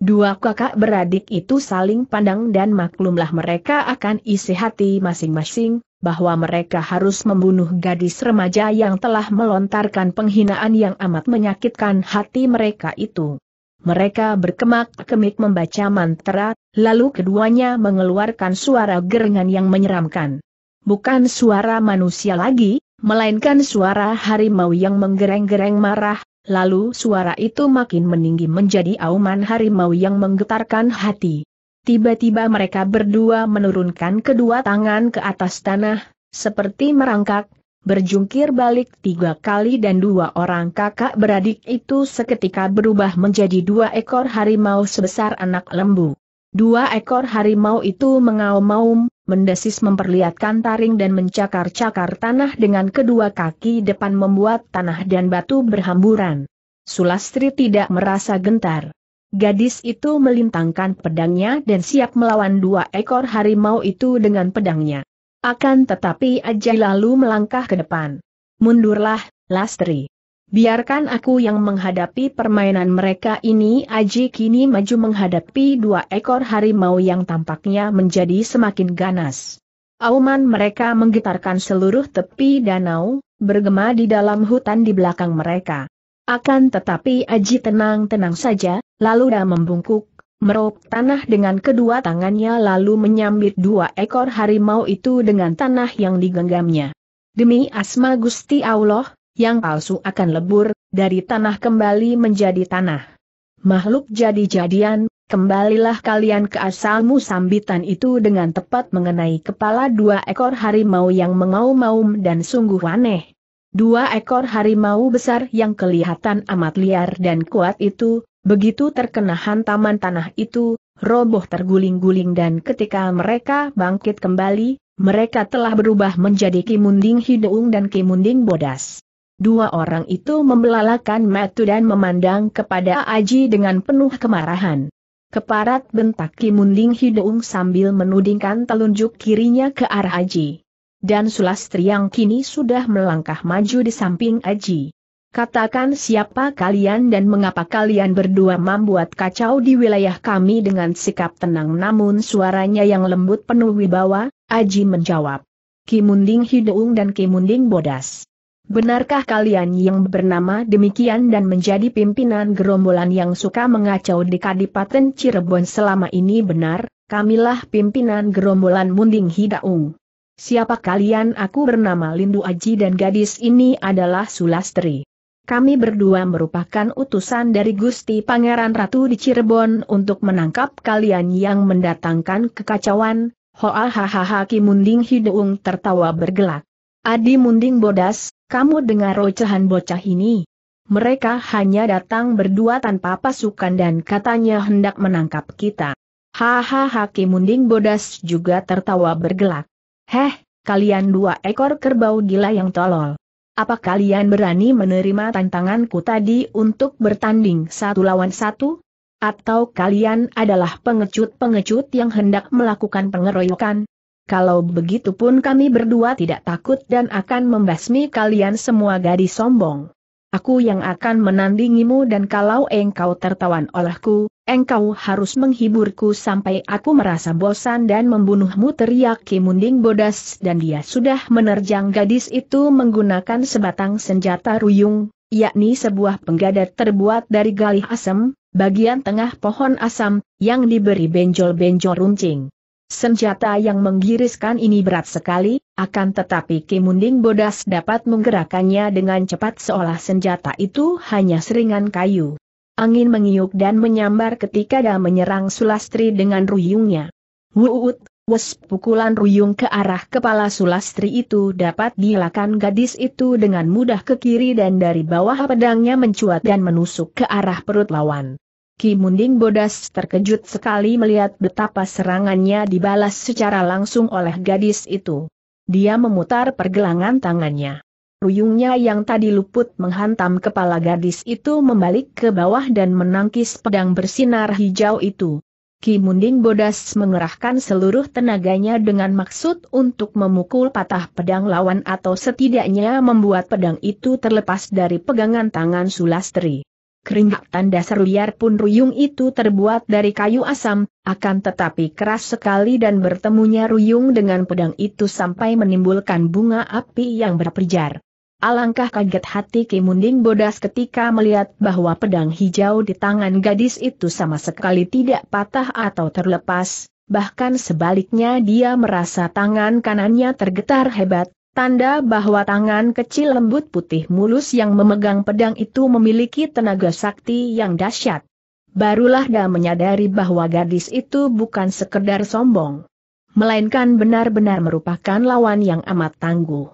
Dua kakak beradik itu saling pandang dan maklumlah mereka akan isi hati masing-masing, bahwa mereka harus membunuh gadis remaja yang telah melontarkan penghinaan yang amat menyakitkan hati mereka itu. Mereka berkemak-kemik membaca mantra, lalu keduanya mengeluarkan suara gerengan yang menyeramkan. Bukan suara manusia lagi, melainkan suara harimau yang menggereng-gereng marah, lalu suara itu makin meninggi menjadi auman harimau yang menggetarkan hati. Tiba-tiba mereka berdua menurunkan kedua tangan ke atas tanah, seperti merangkak, berjungkir balik tiga kali dan dua orang kakak beradik itu seketika berubah menjadi dua ekor harimau sebesar anak lembu. Dua ekor harimau itu mengaum-aum, mendesis memperlihatkan taring dan mencakar-cakar tanah dengan kedua kaki depan membuat tanah dan batu berhamburan. Sulastri tidak merasa gentar. Gadis itu melintangkan pedangnya dan siap melawan dua ekor harimau itu dengan pedangnya. Akan tetapi Ajay lalu melangkah ke depan. Mundurlah, Lastri. Biarkan aku yang menghadapi permainan mereka ini Aji kini maju menghadapi dua ekor harimau yang tampaknya menjadi semakin ganas. Auman mereka menggetarkan seluruh tepi danau, bergema di dalam hutan di belakang mereka. Akan tetapi Aji tenang-tenang saja, lalu dah membungkuk, merop tanah dengan kedua tangannya lalu menyambit dua ekor harimau itu dengan tanah yang digenggamnya. Demi asma Gusti Allah, yang palsu akan lebur, dari tanah kembali menjadi tanah. Makhluk jadi-jadian, kembalilah kalian ke asalmu sambitan itu dengan tepat mengenai kepala dua ekor harimau yang mengaum-aum dan sungguh aneh. Dua ekor harimau besar yang kelihatan amat liar dan kuat itu, begitu terkena hantaman tanah itu, roboh terguling-guling dan ketika mereka bangkit kembali, mereka telah berubah menjadi Kimunding hidung dan Kimunding Bodas. Dua orang itu membelalakan Matu dan memandang kepada Aji dengan penuh kemarahan. Keparat bentak Kimun Ling sambil menudingkan telunjuk kirinya ke arah Aji. Dan Sulastri yang kini sudah melangkah maju di samping Aji. Katakan siapa kalian dan mengapa kalian berdua membuat kacau di wilayah kami dengan sikap tenang namun suaranya yang lembut penuh wibawa, Aji menjawab. Kimunding Hideung dan Kimunding Bodas. Benarkah kalian yang bernama demikian dan menjadi pimpinan gerombolan yang suka mengacau di Kadipaten Cirebon selama ini benar? Kamilah pimpinan gerombolan Munding Hidaung. Siapa kalian aku bernama Lindu Aji dan gadis ini adalah Sulastri. Kami berdua merupakan utusan dari Gusti Pangeran Ratu di Cirebon untuk menangkap kalian yang mendatangkan kekacauan. Hoa hahaha Ki Munding Hidaung tertawa bergelak. Adi Munding bodas, kamu dengar rocehan bocah ini? Mereka hanya datang berdua tanpa pasukan dan katanya hendak menangkap kita. Hahaha Kimunding Bodas juga tertawa bergelak. Heh, kalian dua ekor kerbau gila yang tolol. Apa kalian berani menerima tantanganku tadi untuk bertanding satu lawan satu? Atau kalian adalah pengecut-pengecut yang hendak melakukan pengeroyokan? Kalau begitu pun kami berdua tidak takut dan akan membasmi kalian semua gadis sombong. Aku yang akan menandingimu dan kalau engkau tertawan olehku, engkau harus menghiburku sampai aku merasa bosan dan membunuhmu teriak Kimunding bodas dan dia sudah menerjang gadis itu menggunakan sebatang senjata ruyung, yakni sebuah penggadat terbuat dari galih asem, bagian tengah pohon asam, yang diberi benjol-benjol runcing. Senjata yang menggiriskan ini berat sekali, akan tetapi Kimunding Bodas dapat menggerakkannya dengan cepat seolah senjata itu hanya seringan kayu. Angin mengiuk dan menyambar ketika dia menyerang Sulastri dengan ruyungnya. Wuut, wes pukulan ruyung ke arah kepala Sulastri itu dapat dilakukan gadis itu dengan mudah ke kiri dan dari bawah pedangnya mencuat dan menusuk ke arah perut lawan. Ki Munding Bodas terkejut sekali melihat betapa serangannya dibalas secara langsung oleh gadis itu. Dia memutar pergelangan tangannya. Ruyungnya yang tadi luput menghantam kepala gadis itu membalik ke bawah dan menangkis pedang bersinar hijau itu. Ki Munding Bodas mengerahkan seluruh tenaganya dengan maksud untuk memukul patah pedang lawan atau setidaknya membuat pedang itu terlepas dari pegangan tangan Sulastri keringat tanda seru pun ruyung itu terbuat dari kayu asam, akan tetapi keras sekali dan bertemunya ruyung dengan pedang itu sampai menimbulkan bunga api yang berperjar. Alangkah kaget hati Kimunding Bodas ketika melihat bahwa pedang hijau di tangan gadis itu sama sekali tidak patah atau terlepas, bahkan sebaliknya dia merasa tangan kanannya tergetar hebat, Tanda bahwa tangan kecil lembut putih mulus yang memegang pedang itu memiliki tenaga sakti yang dahsyat. Barulah dia menyadari bahwa gadis itu bukan sekedar sombong. Melainkan benar-benar merupakan lawan yang amat tangguh.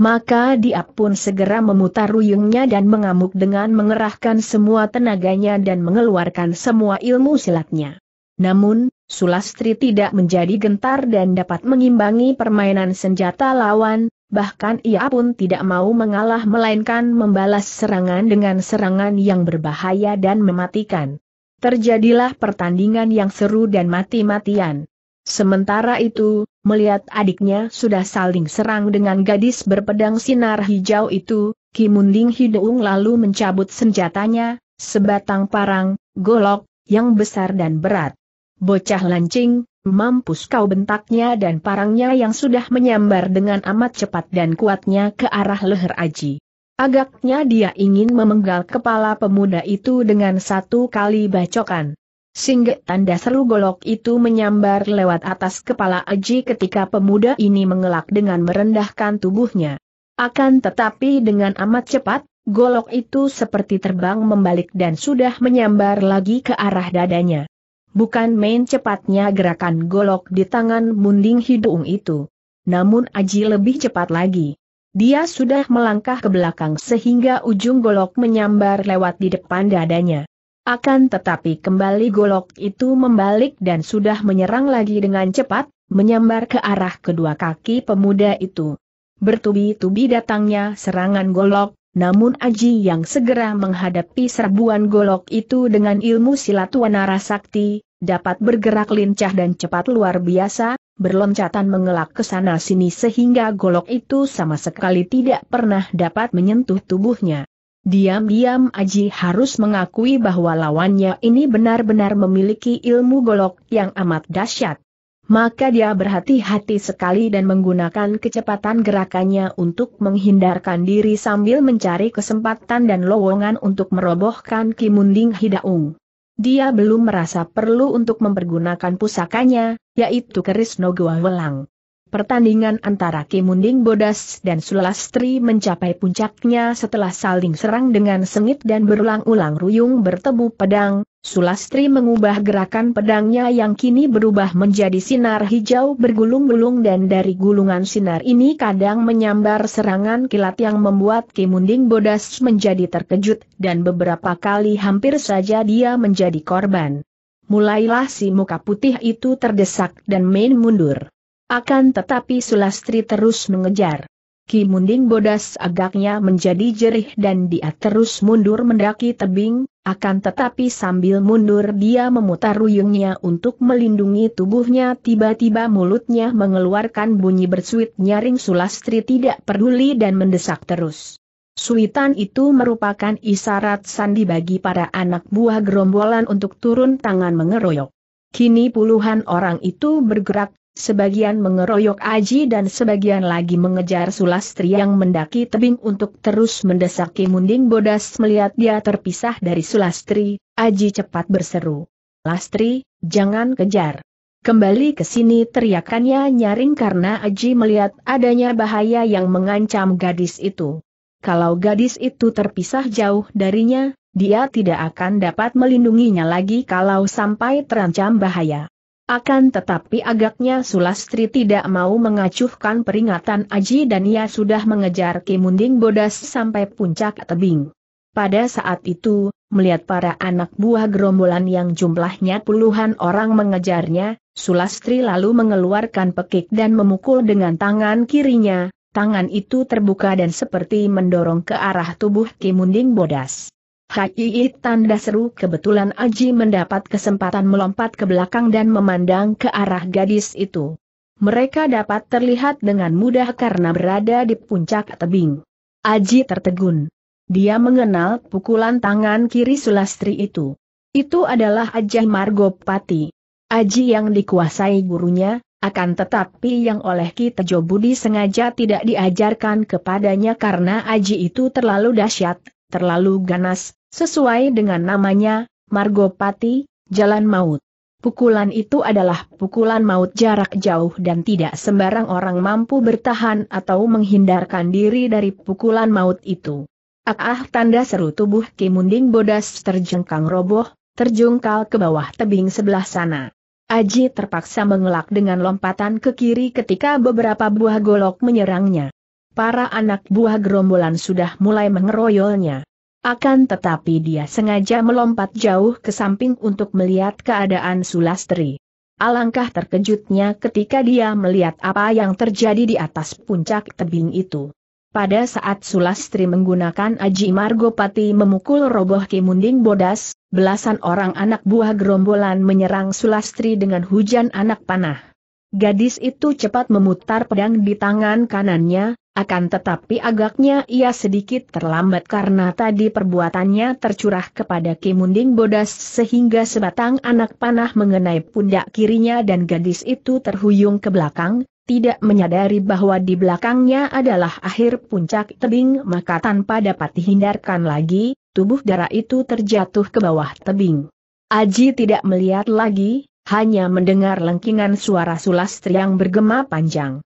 Maka dia pun segera memutar ruyungnya dan mengamuk dengan mengerahkan semua tenaganya dan mengeluarkan semua ilmu silatnya. Namun, Sulastri tidak menjadi gentar dan dapat mengimbangi permainan senjata lawan, bahkan ia pun tidak mau mengalah melainkan membalas serangan dengan serangan yang berbahaya dan mematikan. Terjadilah pertandingan yang seru dan mati-matian. Sementara itu, melihat adiknya sudah saling serang dengan gadis berpedang sinar hijau itu, Kimunding Hideung lalu mencabut senjatanya, sebatang parang, golok, yang besar dan berat. Bocah lancing, mampus kau bentaknya dan parangnya yang sudah menyambar dengan amat cepat dan kuatnya ke arah leher Aji. Agaknya dia ingin memenggal kepala pemuda itu dengan satu kali bacokan. Sehingga tanda seru golok itu menyambar lewat atas kepala Aji ketika pemuda ini mengelak dengan merendahkan tubuhnya. Akan tetapi dengan amat cepat, golok itu seperti terbang membalik dan sudah menyambar lagi ke arah dadanya. Bukan main cepatnya gerakan golok di tangan munding hidung itu. Namun Aji lebih cepat lagi. Dia sudah melangkah ke belakang sehingga ujung golok menyambar lewat di depan dadanya. Akan tetapi kembali golok itu membalik dan sudah menyerang lagi dengan cepat, menyambar ke arah kedua kaki pemuda itu. Bertubi-tubi datangnya serangan golok, namun Aji yang segera menghadapi serbuan golok itu dengan ilmu silat wanara sakti, dapat bergerak lincah dan cepat luar biasa, berloncatan mengelak ke sana sini sehingga golok itu sama sekali tidak pernah dapat menyentuh tubuhnya. Diam-diam Aji harus mengakui bahwa lawannya ini benar-benar memiliki ilmu golok yang amat dahsyat maka dia berhati-hati sekali dan menggunakan kecepatan gerakannya untuk menghindarkan diri sambil mencari kesempatan dan lowongan untuk merobohkan Kimunding Hidaung. Dia belum merasa perlu untuk mempergunakan pusakanya, yaitu keris Nogoa Welang. Pertandingan antara Kimunding Bodas dan Sulastri mencapai puncaknya setelah saling serang dengan sengit dan berulang-ulang ruyung bertemu pedang. Sulastri mengubah gerakan pedangnya yang kini berubah menjadi sinar hijau bergulung-gulung dan dari gulungan sinar ini kadang menyambar serangan kilat yang membuat Kimunding Bodas menjadi terkejut dan beberapa kali hampir saja dia menjadi korban. Mulailah si muka putih itu terdesak dan main mundur. Akan tetapi Sulastri terus mengejar. Ki Munding bodas agaknya menjadi jerih dan dia terus mundur mendaki tebing, akan tetapi sambil mundur dia memutar ruyungnya untuk melindungi tubuhnya tiba-tiba mulutnya mengeluarkan bunyi bersuit nyaring Sulastri tidak peduli dan mendesak terus. Suitan itu merupakan isyarat sandi bagi para anak buah gerombolan untuk turun tangan mengeroyok. Kini puluhan orang itu bergerak Sebagian mengeroyok Aji dan sebagian lagi mengejar Sulastri yang mendaki tebing untuk terus mendesak Munding Bodas melihat dia terpisah dari Sulastri, Aji cepat berseru. Lastri, jangan kejar. Kembali ke sini teriakannya nyaring karena Aji melihat adanya bahaya yang mengancam gadis itu. Kalau gadis itu terpisah jauh darinya, dia tidak akan dapat melindunginya lagi kalau sampai terancam bahaya. Akan tetapi agaknya Sulastri tidak mau mengacuhkan peringatan Aji dan ia sudah mengejar Kimunding Bodas sampai puncak tebing. Pada saat itu, melihat para anak buah gerombolan yang jumlahnya puluhan orang mengejarnya, Sulastri lalu mengeluarkan pekik dan memukul dengan tangan kirinya, tangan itu terbuka dan seperti mendorong ke arah tubuh Kimunding Bodas. Hakiit tanda seru kebetulan Aji mendapat kesempatan melompat ke belakang dan memandang ke arah gadis itu. Mereka dapat terlihat dengan mudah karena berada di puncak tebing. Aji tertegun. Dia mengenal pukulan tangan kiri Sulastri itu. Itu adalah Ajah Margopati. Aji yang dikuasai gurunya, akan tetapi yang oleh Kitejo Budi sengaja tidak diajarkan kepadanya karena Aji itu terlalu dahsyat, terlalu ganas, Sesuai dengan namanya, Margopati, Jalan Maut. Pukulan itu adalah pukulan maut jarak jauh dan tidak sembarang orang mampu bertahan atau menghindarkan diri dari pukulan maut itu. Ah, ah tanda seru tubuh Kimunding Bodas terjengkang roboh, terjungkal ke bawah tebing sebelah sana. Aji terpaksa mengelak dengan lompatan ke kiri ketika beberapa buah golok menyerangnya. Para anak buah gerombolan sudah mulai mengeroyolnya. Akan tetapi dia sengaja melompat jauh ke samping untuk melihat keadaan Sulastri. Alangkah terkejutnya ketika dia melihat apa yang terjadi di atas puncak tebing itu. Pada saat Sulastri menggunakan Aji Margopati memukul roboh Kimunding Bodas, belasan orang anak buah gerombolan menyerang Sulastri dengan hujan anak panah. Gadis itu cepat memutar pedang di tangan kanannya, akan tetapi agaknya ia sedikit terlambat karena tadi perbuatannya tercurah kepada Kimunding Bodas sehingga sebatang anak panah mengenai pundak kirinya dan gadis itu terhuyung ke belakang, tidak menyadari bahwa di belakangnya adalah akhir puncak tebing maka tanpa dapat dihindarkan lagi, tubuh darah itu terjatuh ke bawah tebing. Aji tidak melihat lagi, hanya mendengar lengkingan suara sulastri yang bergema panjang.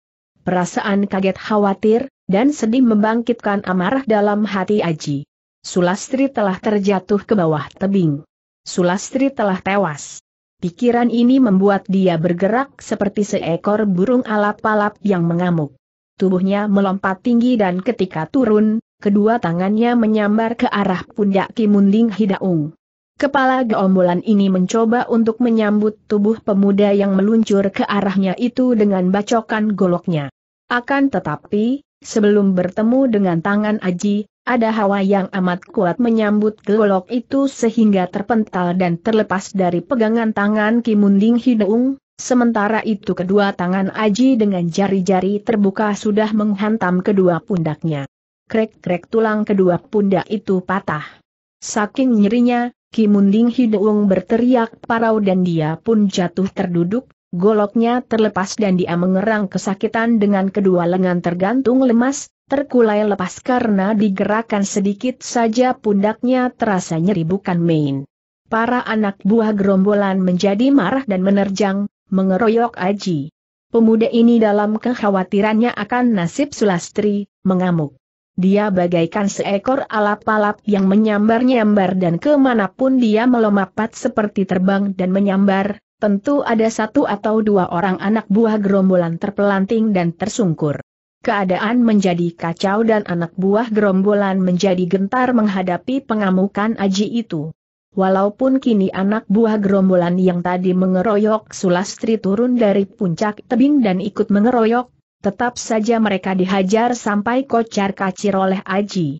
Perasaan kaget khawatir, dan sedih membangkitkan amarah dalam hati Aji. Sulastri telah terjatuh ke bawah tebing. Sulastri telah tewas. Pikiran ini membuat dia bergerak seperti seekor burung alap-alap yang mengamuk. Tubuhnya melompat tinggi dan ketika turun, kedua tangannya menyambar ke arah pundak Kimunding Hidaung. Kepala geombolan ini mencoba untuk menyambut tubuh pemuda yang meluncur ke arahnya itu dengan bacokan goloknya. Akan tetapi, sebelum bertemu dengan tangan Aji, ada hawa yang amat kuat menyambut golok itu sehingga terpental dan terlepas dari pegangan tangan Kimunding Hideung, sementara itu kedua tangan Aji dengan jari-jari terbuka sudah menghantam kedua pundaknya. Krek-krek tulang kedua pundak itu patah. Saking nyerinya, Kimunding Hideung berteriak parau dan dia pun jatuh terduduk, Goloknya terlepas dan dia mengerang kesakitan dengan kedua lengan tergantung lemas, terkulai lepas karena digerakkan sedikit saja pundaknya terasa nyeri bukan main. Para anak buah gerombolan menjadi marah dan menerjang, mengeroyok Aji. Pemuda ini dalam kekhawatirannya akan nasib Sulastri, mengamuk. Dia bagaikan seekor alap-alap yang menyambar-nyambar dan kemanapun dia melompat seperti terbang dan menyambar, Tentu ada satu atau dua orang anak buah gerombolan terpelanting dan tersungkur. Keadaan menjadi kacau dan anak buah gerombolan menjadi gentar menghadapi pengamukan Aji itu. Walaupun kini anak buah gerombolan yang tadi mengeroyok Sulastri turun dari puncak tebing dan ikut mengeroyok, tetap saja mereka dihajar sampai kocar kacir oleh Aji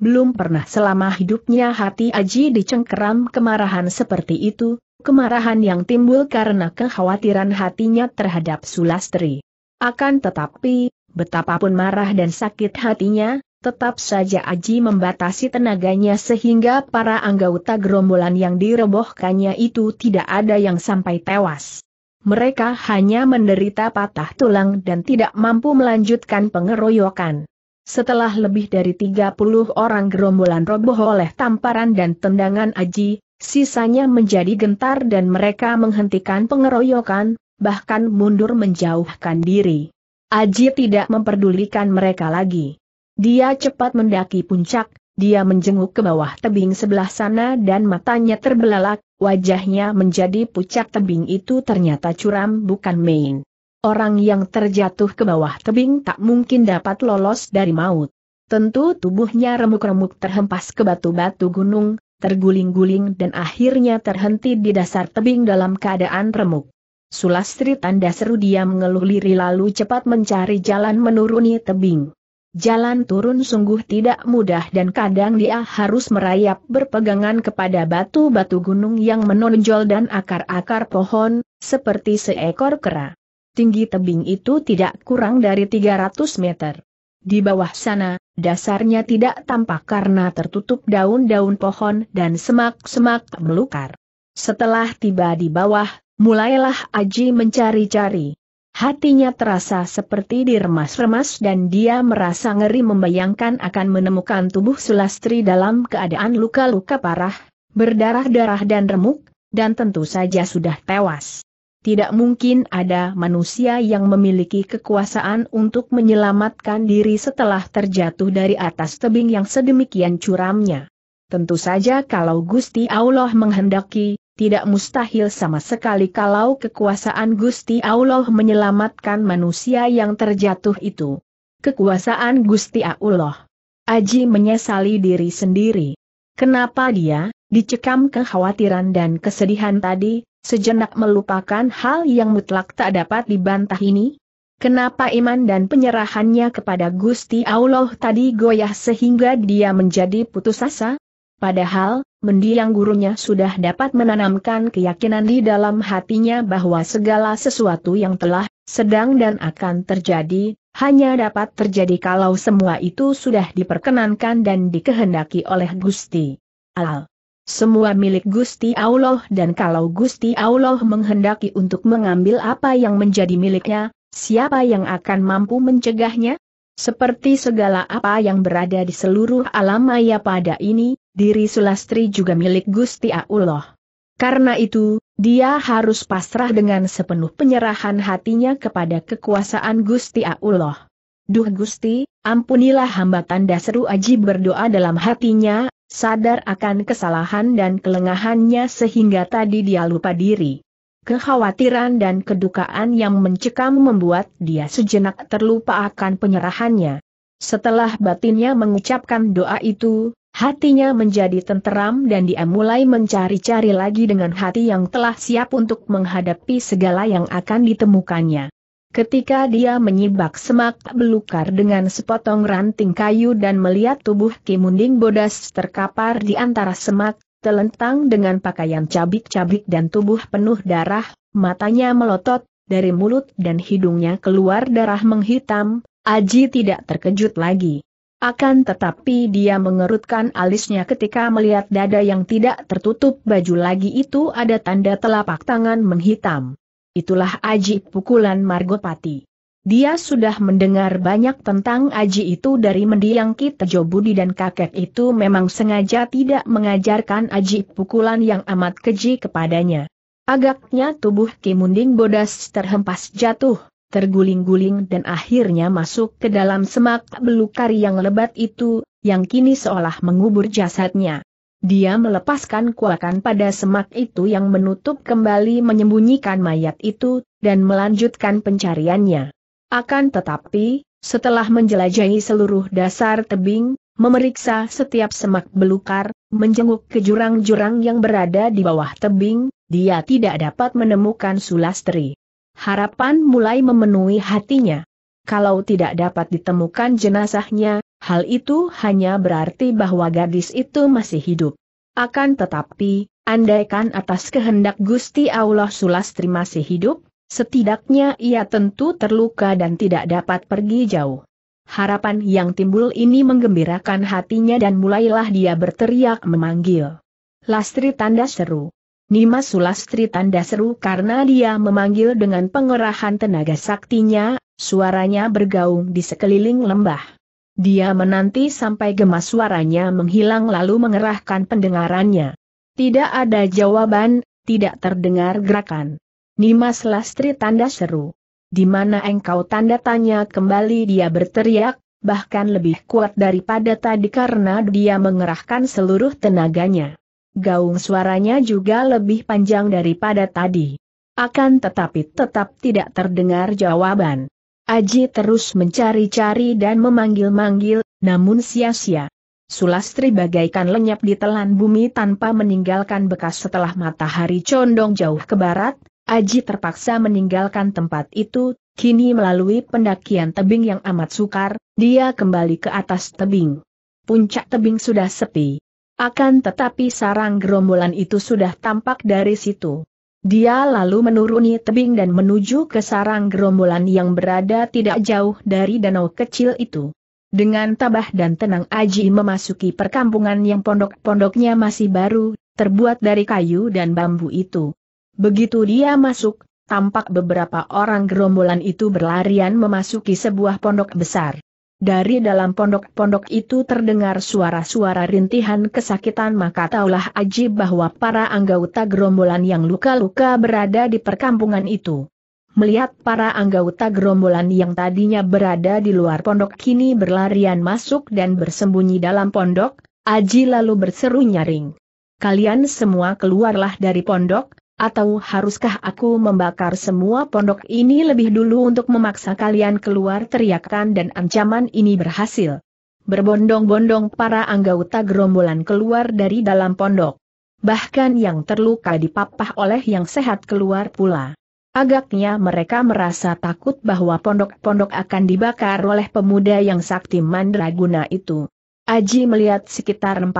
belum pernah selama hidupnya hati Aji dicengkeram kemarahan seperti itu, kemarahan yang timbul karena kekhawatiran hatinya terhadap Sulastri. Akan tetapi, betapapun marah dan sakit hatinya, Tetap saja Aji membatasi tenaganya sehingga para anggota gerombolan yang direbohkannya itu tidak ada yang sampai tewas. Mereka hanya menderita patah tulang dan tidak mampu melanjutkan pengeroyokan. Setelah lebih dari 30 orang gerombolan roboh oleh tamparan dan tendangan Aji, sisanya menjadi gentar dan mereka menghentikan pengeroyokan, bahkan mundur menjauhkan diri. Aji tidak memperdulikan mereka lagi. Dia cepat mendaki puncak, dia menjenguk ke bawah tebing sebelah sana dan matanya terbelalak, wajahnya menjadi pucat tebing itu ternyata curam bukan main. Orang yang terjatuh ke bawah tebing tak mungkin dapat lolos dari maut. Tentu tubuhnya remuk-remuk terhempas ke batu-batu gunung, terguling-guling dan akhirnya terhenti di dasar tebing dalam keadaan remuk. Sulastri tanda seru dia mengeluh liri lalu cepat mencari jalan menuruni tebing. Jalan turun sungguh tidak mudah dan kadang dia harus merayap berpegangan kepada batu-batu gunung yang menonjol dan akar-akar pohon, seperti seekor kera. Tinggi tebing itu tidak kurang dari 300 meter. Di bawah sana, dasarnya tidak tampak karena tertutup daun-daun pohon dan semak-semak melukar. Setelah tiba di bawah, mulailah Aji mencari-cari. Hatinya terasa seperti diremas-remas dan dia merasa ngeri membayangkan akan menemukan tubuh Sulastri dalam keadaan luka-luka parah, berdarah-darah dan remuk, dan tentu saja sudah tewas. Tidak mungkin ada manusia yang memiliki kekuasaan untuk menyelamatkan diri setelah terjatuh dari atas tebing yang sedemikian curamnya. Tentu saja kalau Gusti Allah menghendaki, tidak mustahil sama sekali kalau kekuasaan Gusti Allah menyelamatkan manusia yang terjatuh itu. Kekuasaan Gusti Allah. Aji menyesali diri sendiri. Kenapa dia, dicekam kekhawatiran dan kesedihan tadi, Sejenak melupakan hal yang mutlak tak dapat dibantah ini? Kenapa iman dan penyerahannya kepada Gusti Allah tadi goyah sehingga dia menjadi putus asa? Padahal, mendiang gurunya sudah dapat menanamkan keyakinan di dalam hatinya bahwa segala sesuatu yang telah, sedang dan akan terjadi, hanya dapat terjadi kalau semua itu sudah diperkenankan dan dikehendaki oleh Gusti. Alal. Semua milik Gusti Allah dan kalau Gusti Allah menghendaki untuk mengambil apa yang menjadi miliknya, siapa yang akan mampu mencegahnya? Seperti segala apa yang berada di seluruh alam maya pada ini, diri Sulastri juga milik Gusti Allah. Karena itu, dia harus pasrah dengan sepenuh penyerahan hatinya kepada kekuasaan Gusti Allah. Duh Gusti, ampunilah hamba tanda seru Aji berdoa dalam hatinya, sadar akan kesalahan dan kelengahannya sehingga tadi dia lupa diri. Kekhawatiran dan kedukaan yang mencekam membuat dia sejenak terlupa akan penyerahannya. Setelah batinnya mengucapkan doa itu, hatinya menjadi tenteram dan dia mulai mencari-cari lagi dengan hati yang telah siap untuk menghadapi segala yang akan ditemukannya. Ketika dia menyibak semak belukar dengan sepotong ranting kayu dan melihat tubuh Kimunding bodas terkapar di antara semak, telentang dengan pakaian cabik-cabik dan tubuh penuh darah, matanya melotot, dari mulut dan hidungnya keluar darah menghitam, Aji tidak terkejut lagi. Akan tetapi dia mengerutkan alisnya ketika melihat dada yang tidak tertutup baju lagi itu ada tanda telapak tangan menghitam itulah Aji pukulan Margopati. Dia sudah mendengar banyak tentang Aji itu dari mendiang kita Jobudi dan kakek itu memang sengaja tidak mengajarkan Aji pukulan yang amat keji kepadanya. Agaknya tubuh Kimunding Bodas terhempas jatuh, terguling-guling dan akhirnya masuk ke dalam semak belukar yang lebat itu, yang kini seolah mengubur jasadnya. Dia melepaskan kuakan pada semak itu yang menutup kembali menyembunyikan mayat itu, dan melanjutkan pencariannya. Akan tetapi, setelah menjelajahi seluruh dasar tebing, memeriksa setiap semak belukar, menjenguk ke jurang-jurang yang berada di bawah tebing, dia tidak dapat menemukan Sulastri. Harapan mulai memenuhi hatinya. Kalau tidak dapat ditemukan jenazahnya, Hal itu hanya berarti bahwa gadis itu masih hidup. Akan tetapi, andaikan atas kehendak Gusti Allah Sulastri masih hidup, setidaknya ia tentu terluka dan tidak dapat pergi jauh. Harapan yang timbul ini menggembirakan hatinya dan mulailah dia berteriak memanggil. Lastri tanda seru. Nima Sulastri tanda seru karena dia memanggil dengan pengerahan tenaga saktinya, suaranya bergaung di sekeliling lembah. Dia menanti sampai gemas suaranya menghilang lalu mengerahkan pendengarannya. Tidak ada jawaban, tidak terdengar gerakan. Nimas Lastri tanda seru. Di mana engkau tanda tanya kembali dia berteriak, bahkan lebih kuat daripada tadi karena dia mengerahkan seluruh tenaganya. Gaung suaranya juga lebih panjang daripada tadi. Akan tetapi tetap tidak terdengar jawaban. Aji terus mencari-cari dan memanggil-manggil, namun sia-sia. Sulastri bagaikan lenyap di telan bumi tanpa meninggalkan bekas setelah matahari condong jauh ke barat, Aji terpaksa meninggalkan tempat itu, kini melalui pendakian tebing yang amat sukar, dia kembali ke atas tebing. Puncak tebing sudah sepi. Akan tetapi sarang gerombolan itu sudah tampak dari situ. Dia lalu menuruni tebing dan menuju ke sarang gerombolan yang berada tidak jauh dari danau kecil itu. Dengan tabah dan tenang Aji memasuki perkampungan yang pondok-pondoknya masih baru, terbuat dari kayu dan bambu itu. Begitu dia masuk, tampak beberapa orang gerombolan itu berlarian memasuki sebuah pondok besar. Dari dalam pondok-pondok itu terdengar suara-suara rintihan kesakitan maka taulah Aji bahwa para anggota gerombolan yang luka-luka berada di perkampungan itu. Melihat para anggota gerombolan yang tadinya berada di luar pondok kini berlarian masuk dan bersembunyi dalam pondok, Aji lalu berseru nyaring. Kalian semua keluarlah dari pondok, atau haruskah aku membakar semua pondok ini lebih dulu untuk memaksa kalian keluar teriakan dan ancaman ini berhasil? Berbondong-bondong para anggota gerombolan keluar dari dalam pondok. Bahkan yang terluka dipapah oleh yang sehat keluar pula. Agaknya mereka merasa takut bahwa pondok-pondok akan dibakar oleh pemuda yang sakti mandraguna itu. Aji melihat sekitar 40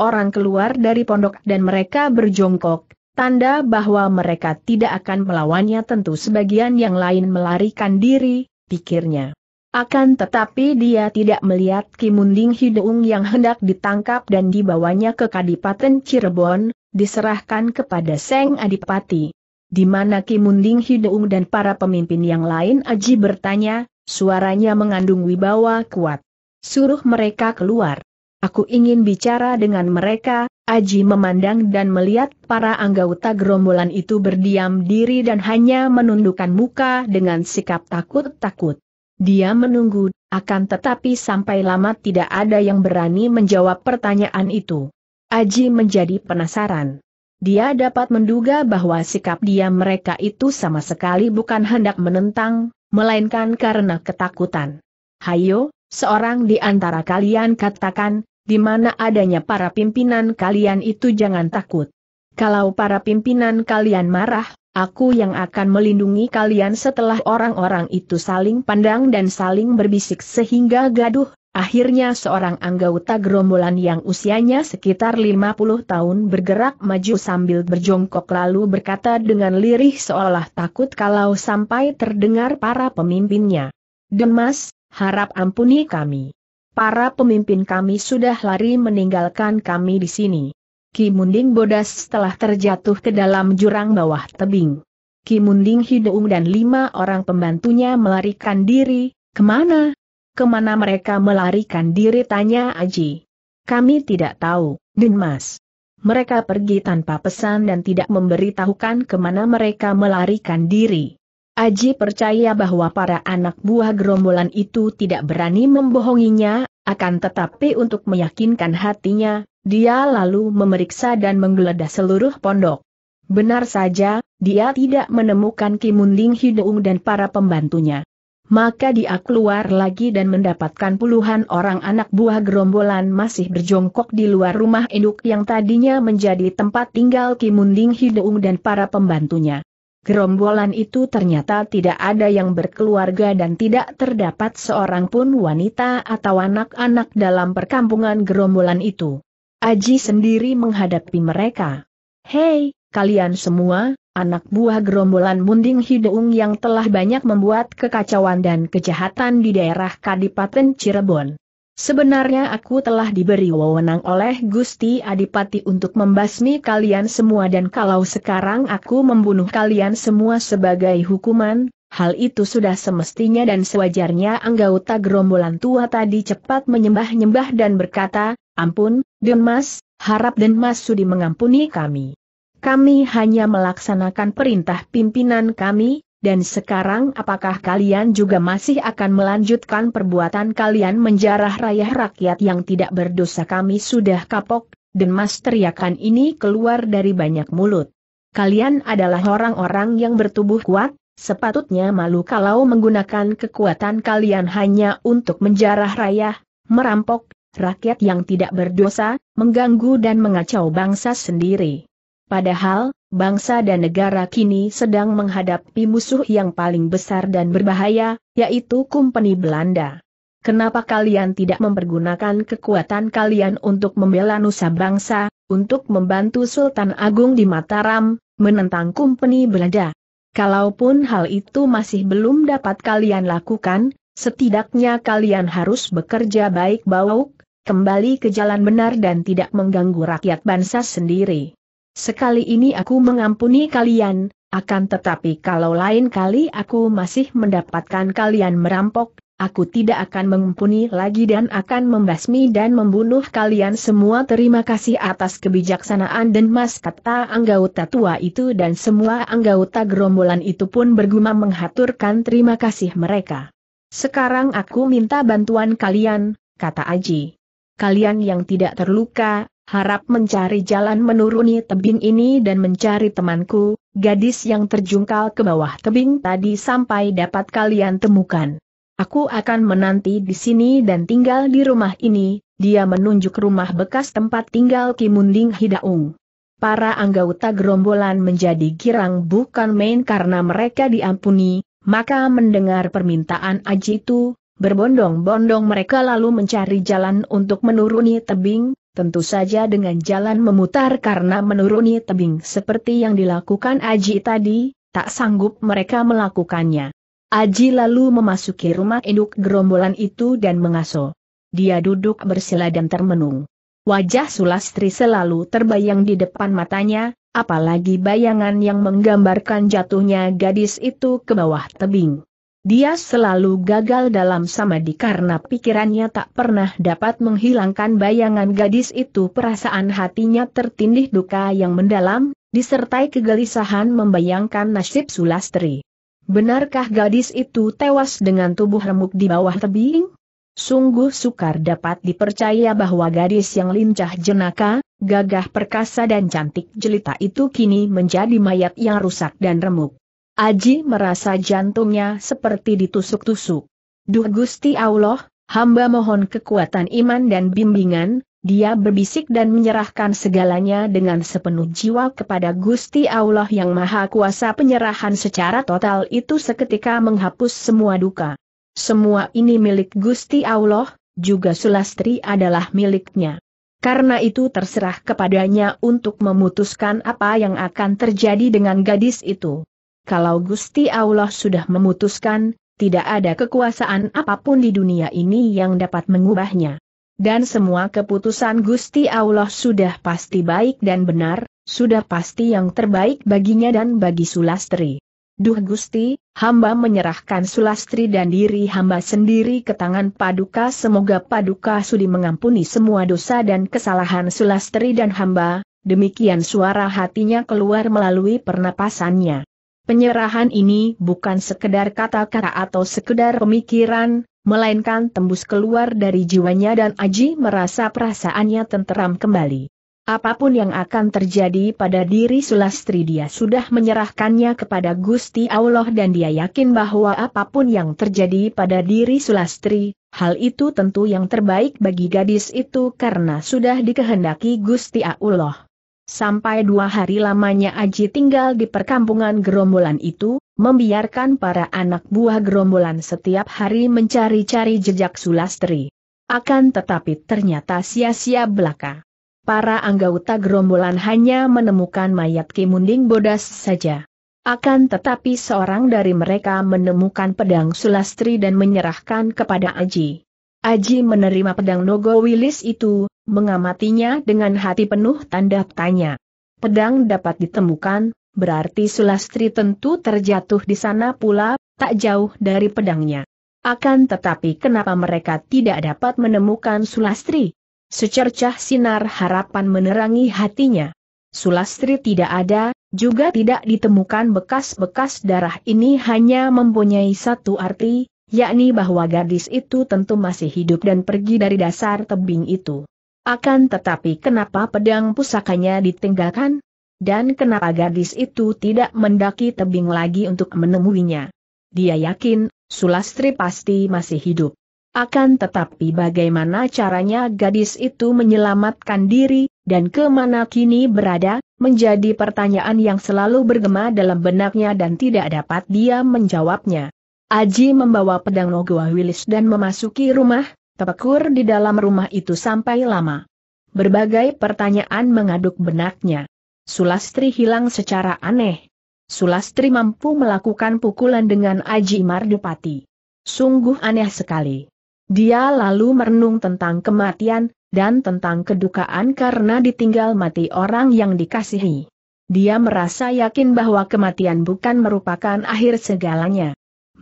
orang keluar dari pondok dan mereka berjongkok Tanda bahwa mereka tidak akan melawannya tentu sebagian yang lain melarikan diri, pikirnya. Akan tetapi dia tidak melihat Kimunding Hidung yang hendak ditangkap dan dibawanya ke Kadipaten Cirebon, diserahkan kepada Seng Adipati. Di mana Kimunding Hidung dan para pemimpin yang lain Aji bertanya, suaranya mengandung wibawa kuat. Suruh mereka keluar. Aku ingin bicara dengan mereka, Aji memandang dan melihat para anggota gerombolan itu berdiam diri dan hanya menundukkan muka dengan sikap takut-takut. Dia menunggu, akan tetapi sampai lama tidak ada yang berani menjawab pertanyaan itu. Aji menjadi penasaran. Dia dapat menduga bahwa sikap diam mereka itu sama sekali bukan hendak menentang, melainkan karena ketakutan. Hayo, seorang di antara kalian katakan, di mana adanya para pimpinan kalian itu jangan takut. Kalau para pimpinan kalian marah, aku yang akan melindungi kalian setelah orang-orang itu saling pandang dan saling berbisik sehingga gaduh, akhirnya seorang anggota gerombolan yang usianya sekitar 50 tahun bergerak maju sambil berjongkok lalu berkata dengan lirih seolah takut kalau sampai terdengar para pemimpinnya. Demas, harap ampuni kami para pemimpin kami sudah lari meninggalkan kami di sini. Ki Munding bodas setelah terjatuh ke dalam jurang bawah tebing. Ki Munding Hideung dan lima orang pembantunya melarikan diri, kemana? Kemana mereka melarikan diri tanya Aji. Kami tidak tahu, Denmas. Mereka pergi tanpa pesan dan tidak memberitahukan kemana mereka melarikan diri. Aji percaya bahwa para anak buah gerombolan itu tidak berani membohonginya, akan tetapi untuk meyakinkan hatinya, dia lalu memeriksa dan menggeledah seluruh pondok. Benar saja, dia tidak menemukan Kimun Ling Hideung dan para pembantunya. Maka dia keluar lagi dan mendapatkan puluhan orang anak buah gerombolan masih berjongkok di luar rumah induk yang tadinya menjadi tempat tinggal Kimun Ling Hideung dan para pembantunya. Gerombolan itu ternyata tidak ada yang berkeluarga dan tidak terdapat seorang pun wanita atau anak-anak dalam perkampungan gerombolan itu. Aji sendiri menghadapi mereka. Hei, kalian semua, anak buah gerombolan Munding hidung yang telah banyak membuat kekacauan dan kejahatan di daerah Kadipaten Cirebon. Sebenarnya aku telah diberi wewenang oleh Gusti Adipati untuk membasmi kalian semua dan kalau sekarang aku membunuh kalian semua sebagai hukuman, hal itu sudah semestinya dan sewajarnya anggota gerombolan tua tadi cepat menyembah-nyembah dan berkata, Ampun, Denmas, harap Denmas sudi mengampuni kami. Kami hanya melaksanakan perintah pimpinan kami, dan sekarang apakah kalian juga masih akan melanjutkan perbuatan kalian menjarah rayah rakyat yang tidak berdosa kami sudah kapok, Dan mas teriakan ini keluar dari banyak mulut. Kalian adalah orang-orang yang bertubuh kuat, sepatutnya malu kalau menggunakan kekuatan kalian hanya untuk menjarah rayah, merampok, rakyat yang tidak berdosa, mengganggu dan mengacau bangsa sendiri. Padahal, bangsa dan negara kini sedang menghadapi musuh yang paling besar dan berbahaya, yaitu Kompeni Belanda. Kenapa kalian tidak mempergunakan kekuatan kalian untuk membela nusa bangsa, untuk membantu Sultan Agung di Mataram, menentang Kompeni Belanda? Kalaupun hal itu masih belum dapat kalian lakukan, setidaknya kalian harus bekerja baik baik kembali ke jalan benar dan tidak mengganggu rakyat bangsa sendiri. Sekali ini aku mengampuni kalian, akan tetapi kalau lain kali aku masih mendapatkan kalian merampok, aku tidak akan mengampuni lagi dan akan membasmi dan membunuh kalian semua. Terima kasih atas kebijaksanaan dan mas kata anggota tua itu dan semua anggota gerombolan itu pun bergumam menghaturkan terima kasih mereka. Sekarang aku minta bantuan kalian, kata Aji. Kalian yang tidak terluka, harap mencari jalan menuruni tebing ini dan mencari temanku, gadis yang terjungkal ke bawah tebing tadi sampai dapat kalian temukan. Aku akan menanti di sini dan tinggal di rumah ini, dia menunjuk rumah bekas tempat tinggal Kimunding Hidaung. Para anggota gerombolan menjadi girang bukan main karena mereka diampuni, maka mendengar permintaan Ajitu, Berbondong-bondong mereka lalu mencari jalan untuk menuruni tebing, tentu saja dengan jalan memutar karena menuruni tebing seperti yang dilakukan Aji tadi, tak sanggup mereka melakukannya. Aji lalu memasuki rumah induk gerombolan itu dan mengaso. Dia duduk bersila dan termenung. Wajah Sulastri selalu terbayang di depan matanya, apalagi bayangan yang menggambarkan jatuhnya gadis itu ke bawah tebing. Dia selalu gagal dalam samadhi karena pikirannya tak pernah dapat menghilangkan bayangan gadis itu perasaan hatinya tertindih duka yang mendalam, disertai kegelisahan membayangkan nasib Sulastri. Benarkah gadis itu tewas dengan tubuh remuk di bawah tebing? Sungguh sukar dapat dipercaya bahwa gadis yang lincah jenaka, gagah perkasa dan cantik jelita itu kini menjadi mayat yang rusak dan remuk. Aji merasa jantungnya seperti ditusuk-tusuk. Duh Gusti Allah, hamba mohon kekuatan iman dan bimbingan, dia berbisik dan menyerahkan segalanya dengan sepenuh jiwa kepada Gusti Allah yang Maha Kuasa penyerahan secara total itu seketika menghapus semua duka. Semua ini milik Gusti Allah, juga Sulastri adalah miliknya. Karena itu terserah kepadanya untuk memutuskan apa yang akan terjadi dengan gadis itu kalau Gusti Allah sudah memutuskan, tidak ada kekuasaan apapun di dunia ini yang dapat mengubahnya. Dan semua keputusan Gusti Allah sudah pasti baik dan benar, sudah pasti yang terbaik baginya dan bagi Sulastri. Duh Gusti, hamba menyerahkan Sulastri dan diri hamba sendiri ke tangan Paduka semoga Paduka sudi mengampuni semua dosa dan kesalahan Sulastri dan hamba, demikian suara hatinya keluar melalui pernapasannya. Penyerahan ini bukan sekedar kata-kata atau sekedar pemikiran, melainkan tembus keluar dari jiwanya dan Aji merasa perasaannya tenteram kembali. Apapun yang akan terjadi pada diri Sulastri dia sudah menyerahkannya kepada Gusti Allah dan dia yakin bahwa apapun yang terjadi pada diri Sulastri, hal itu tentu yang terbaik bagi gadis itu karena sudah dikehendaki Gusti Allah. Sampai dua hari lamanya Aji tinggal di perkampungan gerombolan itu, membiarkan para anak buah gerombolan setiap hari mencari-cari jejak Sulastri. Akan tetapi ternyata sia-sia belaka. Para anggota gerombolan hanya menemukan mayat Kimunding Bodas saja. Akan tetapi seorang dari mereka menemukan pedang Sulastri dan menyerahkan kepada Aji. Aji menerima pedang Nogo Wilis itu, mengamatinya dengan hati penuh tanda tanya. Pedang dapat ditemukan, berarti Sulastri tentu terjatuh di sana pula, tak jauh dari pedangnya. Akan tetapi kenapa mereka tidak dapat menemukan Sulastri? Secercah sinar harapan menerangi hatinya. Sulastri tidak ada, juga tidak ditemukan bekas-bekas darah ini hanya mempunyai satu arti, yakni bahwa gadis itu tentu masih hidup dan pergi dari dasar tebing itu. Akan tetapi kenapa pedang pusakanya ditinggalkan? Dan kenapa gadis itu tidak mendaki tebing lagi untuk menemuinya? Dia yakin, Sulastri pasti masih hidup. Akan tetapi bagaimana caranya gadis itu menyelamatkan diri, dan kemana kini berada, menjadi pertanyaan yang selalu bergema dalam benaknya dan tidak dapat dia menjawabnya. Aji membawa pedang Nogua Wilis dan memasuki rumah, terpekur di dalam rumah itu sampai lama. Berbagai pertanyaan mengaduk benaknya. Sulastri hilang secara aneh. Sulastri mampu melakukan pukulan dengan Aji Mardupati. Sungguh aneh sekali. Dia lalu merenung tentang kematian, dan tentang kedukaan karena ditinggal mati orang yang dikasihi. Dia merasa yakin bahwa kematian bukan merupakan akhir segalanya.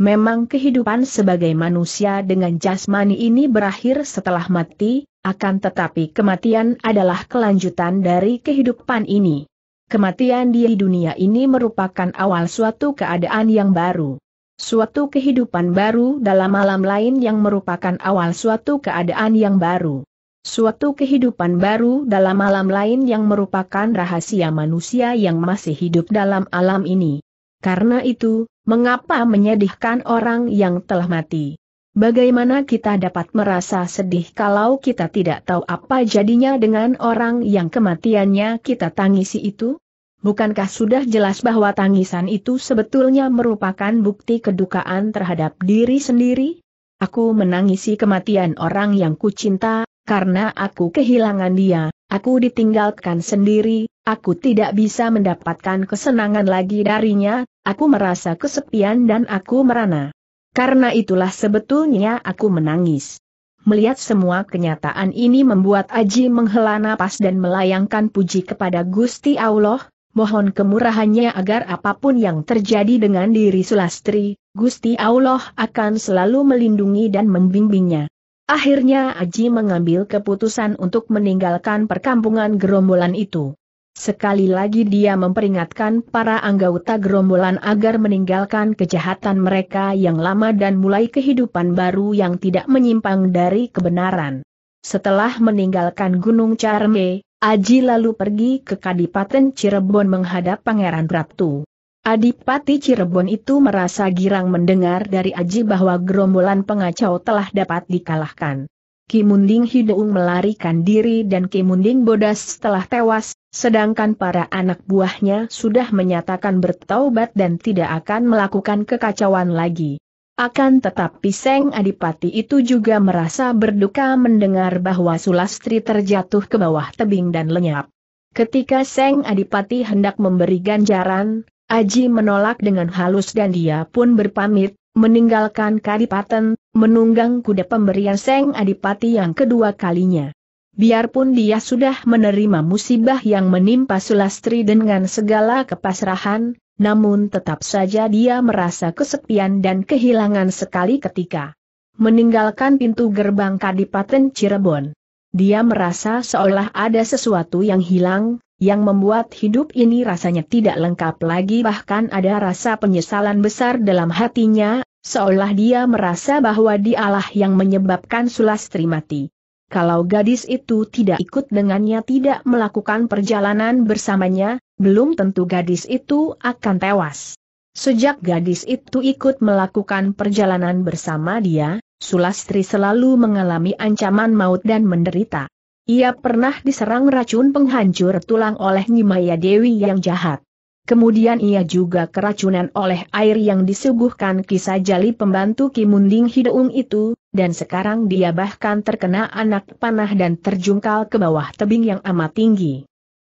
Memang kehidupan sebagai manusia dengan jasmani ini berakhir setelah mati, akan tetapi kematian adalah kelanjutan dari kehidupan ini. Kematian di dunia ini merupakan awal suatu keadaan yang baru. Suatu kehidupan baru dalam alam lain yang merupakan awal suatu keadaan yang baru. Suatu kehidupan baru dalam alam lain yang merupakan rahasia manusia yang masih hidup dalam alam ini. Karena itu, mengapa menyedihkan orang yang telah mati? Bagaimana kita dapat merasa sedih kalau kita tidak tahu apa jadinya dengan orang yang kematiannya kita tangisi itu? Bukankah sudah jelas bahwa tangisan itu sebetulnya merupakan bukti kedukaan terhadap diri sendiri? Aku menangisi kematian orang yang kucinta, karena aku kehilangan dia, Aku ditinggalkan sendiri, aku tidak bisa mendapatkan kesenangan lagi darinya, aku merasa kesepian dan aku merana. Karena itulah sebetulnya aku menangis. Melihat semua kenyataan ini membuat Aji menghela napas dan melayangkan puji kepada Gusti Allah, mohon kemurahannya agar apapun yang terjadi dengan diri Sulastri, Gusti Allah akan selalu melindungi dan membimbingnya. Akhirnya Aji mengambil keputusan untuk meninggalkan perkampungan gerombolan itu. Sekali lagi dia memperingatkan para anggota gerombolan agar meninggalkan kejahatan mereka yang lama dan mulai kehidupan baru yang tidak menyimpang dari kebenaran. Setelah meninggalkan Gunung Carme, Aji lalu pergi ke Kadipaten Cirebon menghadap Pangeran Ratu. Adipati Cirebon itu merasa girang mendengar dari Aji bahwa gerombolan pengacau telah dapat dikalahkan. Kimunding Hideung melarikan diri dan Kimunding Bodas telah tewas, sedangkan para anak buahnya sudah menyatakan bertaubat dan tidak akan melakukan kekacauan lagi. Akan tetapi Seng Adipati itu juga merasa berduka mendengar bahwa Sulastri terjatuh ke bawah tebing dan lenyap. Ketika Seng Adipati hendak memberi ganjaran, Aji menolak dengan halus dan dia pun berpamit, meninggalkan kadipaten, menunggang kuda pemberian Seng Adipati yang kedua kalinya. Biarpun dia sudah menerima musibah yang menimpa Sulastri dengan segala kepasrahan, namun tetap saja dia merasa kesepian dan kehilangan sekali ketika meninggalkan pintu gerbang Kadipaten Cirebon. Dia merasa seolah ada sesuatu yang hilang, yang membuat hidup ini rasanya tidak lengkap lagi bahkan ada rasa penyesalan besar dalam hatinya, seolah dia merasa bahwa dialah yang menyebabkan Sulastri mati. Kalau gadis itu tidak ikut dengannya tidak melakukan perjalanan bersamanya, belum tentu gadis itu akan tewas. Sejak gadis itu ikut melakukan perjalanan bersama dia, Sulastri selalu mengalami ancaman maut dan menderita. Ia pernah diserang racun penghancur tulang oleh Nyimaya Dewi yang jahat. Kemudian ia juga keracunan oleh air yang disuguhkan kisah jali pembantu Kimunding Hideung itu, dan sekarang dia bahkan terkena anak panah dan terjungkal ke bawah tebing yang amat tinggi.